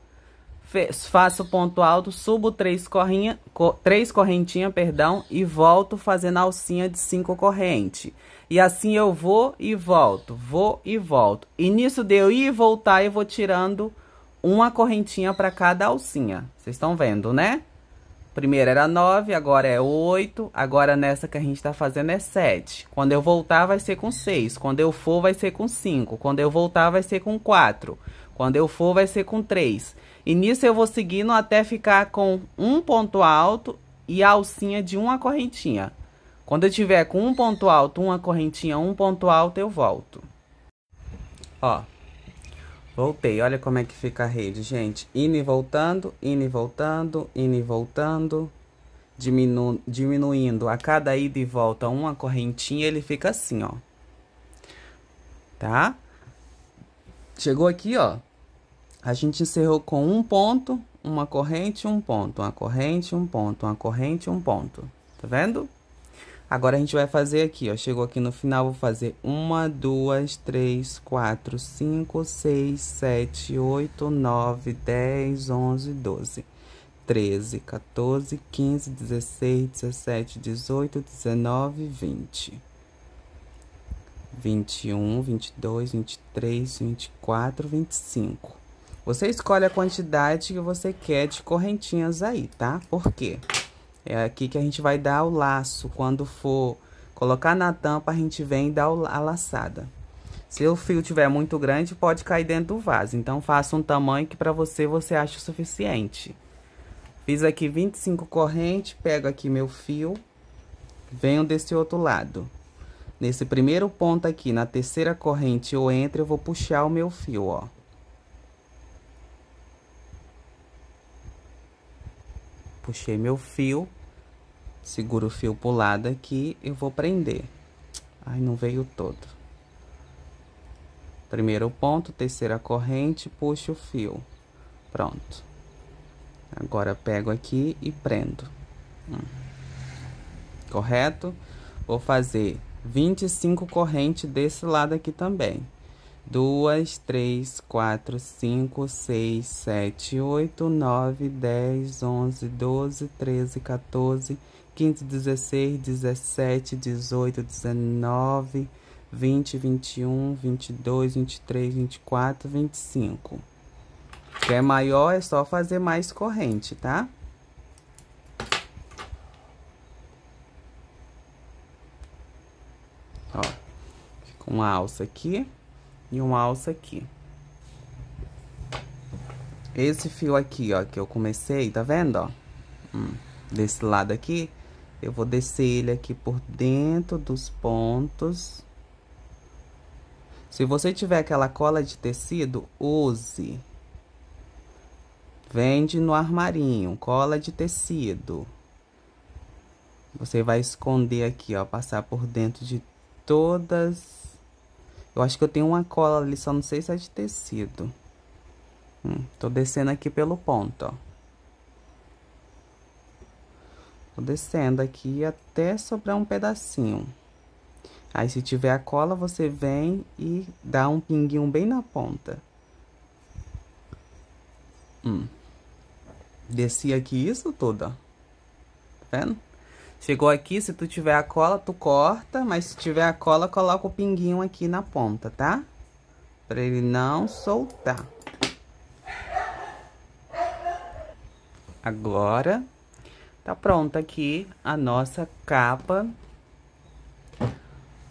faço ponto alto, subo três, corrinha, co, três correntinhas perdão, e volto fazendo alcinha de cinco corrente. E assim eu vou e volto, vou e volto. E nisso de eu ir e voltar, eu vou tirando uma correntinha para cada alcinha. Vocês estão vendo, né? Primeiro era nove, agora é oito, agora nessa que a gente tá fazendo é sete. Quando eu voltar vai ser com seis, quando eu for vai ser com cinco, quando eu voltar vai ser com quatro, quando eu for vai ser com 3. E nisso eu vou seguindo até ficar com um ponto alto e a alcinha de uma correntinha. Quando eu tiver com um ponto alto, uma correntinha, um ponto alto, eu volto. Ó, voltei. Olha como é que fica a rede, gente. Indo e voltando, indo e voltando, indo e voltando. Diminu diminuindo a cada ida e volta uma correntinha, ele fica assim, ó. Tá? Chegou aqui, ó. A gente encerrou com um ponto, uma corrente, um ponto, uma corrente, um ponto, uma corrente, um ponto. Tá vendo? Agora a gente vai fazer aqui, ó. Chegou aqui no final, vou fazer uma, duas, três, quatro, cinco, seis, sete, oito, nove, dez, onze, doze. 13, 14, 15, 16, 17, 18, 19, 20. 21, 22, 23, 24, 25. Você escolhe a quantidade que você quer de correntinhas aí, tá? Por quê? É aqui que a gente vai dar o laço. Quando for colocar na tampa, a gente vem dar a laçada. Se o fio tiver muito grande, pode cair dentro do vaso. Então, faça um tamanho que para você, você acha o suficiente. Fiz aqui 25 correntes, pego aqui meu fio, venho desse outro lado. Nesse primeiro ponto aqui, na terceira corrente, eu entro, eu vou puxar o meu fio, ó. puxei meu fio, seguro o fio pro lado aqui, eu vou prender. Ai, não veio todo. Primeiro ponto, terceira corrente, puxo o fio. Pronto. Agora pego aqui e prendo. Hum. Correto? Vou fazer 25 corrente desse lado aqui também. 2, três, quatro, cinco, seis, sete, oito, nove, dez, onze, doze, treze, 14, quinze, dezesseis, dezessete, dezoito, dezenove, vinte, vinte e um, vinte e dois, vinte e três, vinte e quatro, vinte e cinco. Quer é maior é só fazer mais corrente, tá? Ó, com a alça aqui e um alça aqui. Esse fio aqui, ó, que eu comecei, tá vendo, ó? Hum, desse lado aqui, eu vou descer ele aqui por dentro dos pontos. Se você tiver aquela cola de tecido, use. Vende no armarinho, cola de tecido. Você vai esconder aqui, ó, passar por dentro de todas eu acho que eu tenho uma cola ali, só não sei se é de tecido. Hum, tô descendo aqui pelo ponto, ó. Tô descendo aqui até sobrar um pedacinho. Aí, se tiver a cola, você vem e dá um pinguinho bem na ponta. Hum. Desci aqui isso tudo, ó. Tá vendo? Chegou aqui, se tu tiver a cola, tu corta, mas se tiver a cola, coloca o pinguinho aqui na ponta, tá? Pra ele não soltar. Agora, tá pronta aqui a nossa capa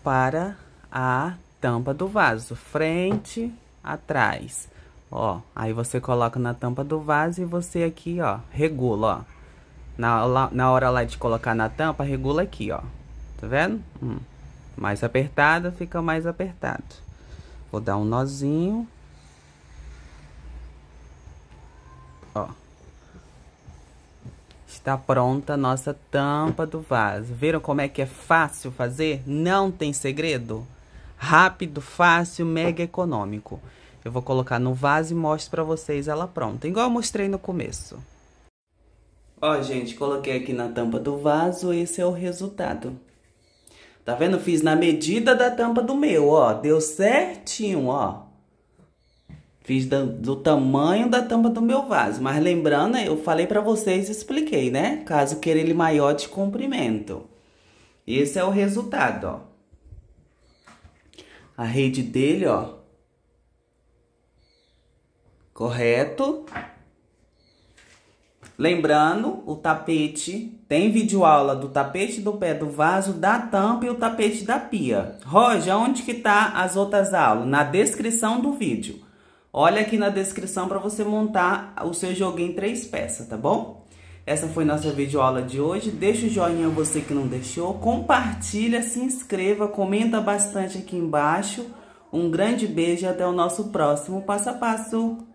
para a tampa do vaso. Frente, atrás. Ó, aí você coloca na tampa do vaso e você aqui, ó, regula, ó. Na, na hora lá de colocar na tampa, regula aqui, ó. Tá vendo? Hum. Mais apertado, fica mais apertado. Vou dar um nozinho. Ó. Está pronta a nossa tampa do vaso. Viram como é que é fácil fazer? Não tem segredo. Rápido, fácil, mega econômico. Eu vou colocar no vaso e mostro para vocês ela pronta. Igual eu mostrei no começo. Ó, gente, coloquei aqui na tampa do vaso, esse é o resultado. Tá vendo? Fiz na medida da tampa do meu, ó. Deu certinho, ó. Fiz do, do tamanho da tampa do meu vaso. Mas lembrando, eu falei pra vocês, expliquei, né? Caso queira ele maior de comprimento. Esse é o resultado, ó. A rede dele, ó. Correto? Lembrando, o tapete tem videoaula do tapete do pé do vaso, da tampa e o tapete da pia. Roja, onde que tá as outras aulas? Na descrição do vídeo. Olha aqui na descrição para você montar o seu joguinho em três peças, tá bom? Essa foi nossa videoaula de hoje. Deixa o joinha você que não deixou, compartilha, se inscreva, comenta bastante aqui embaixo. Um grande beijo e até o nosso próximo passo a passo.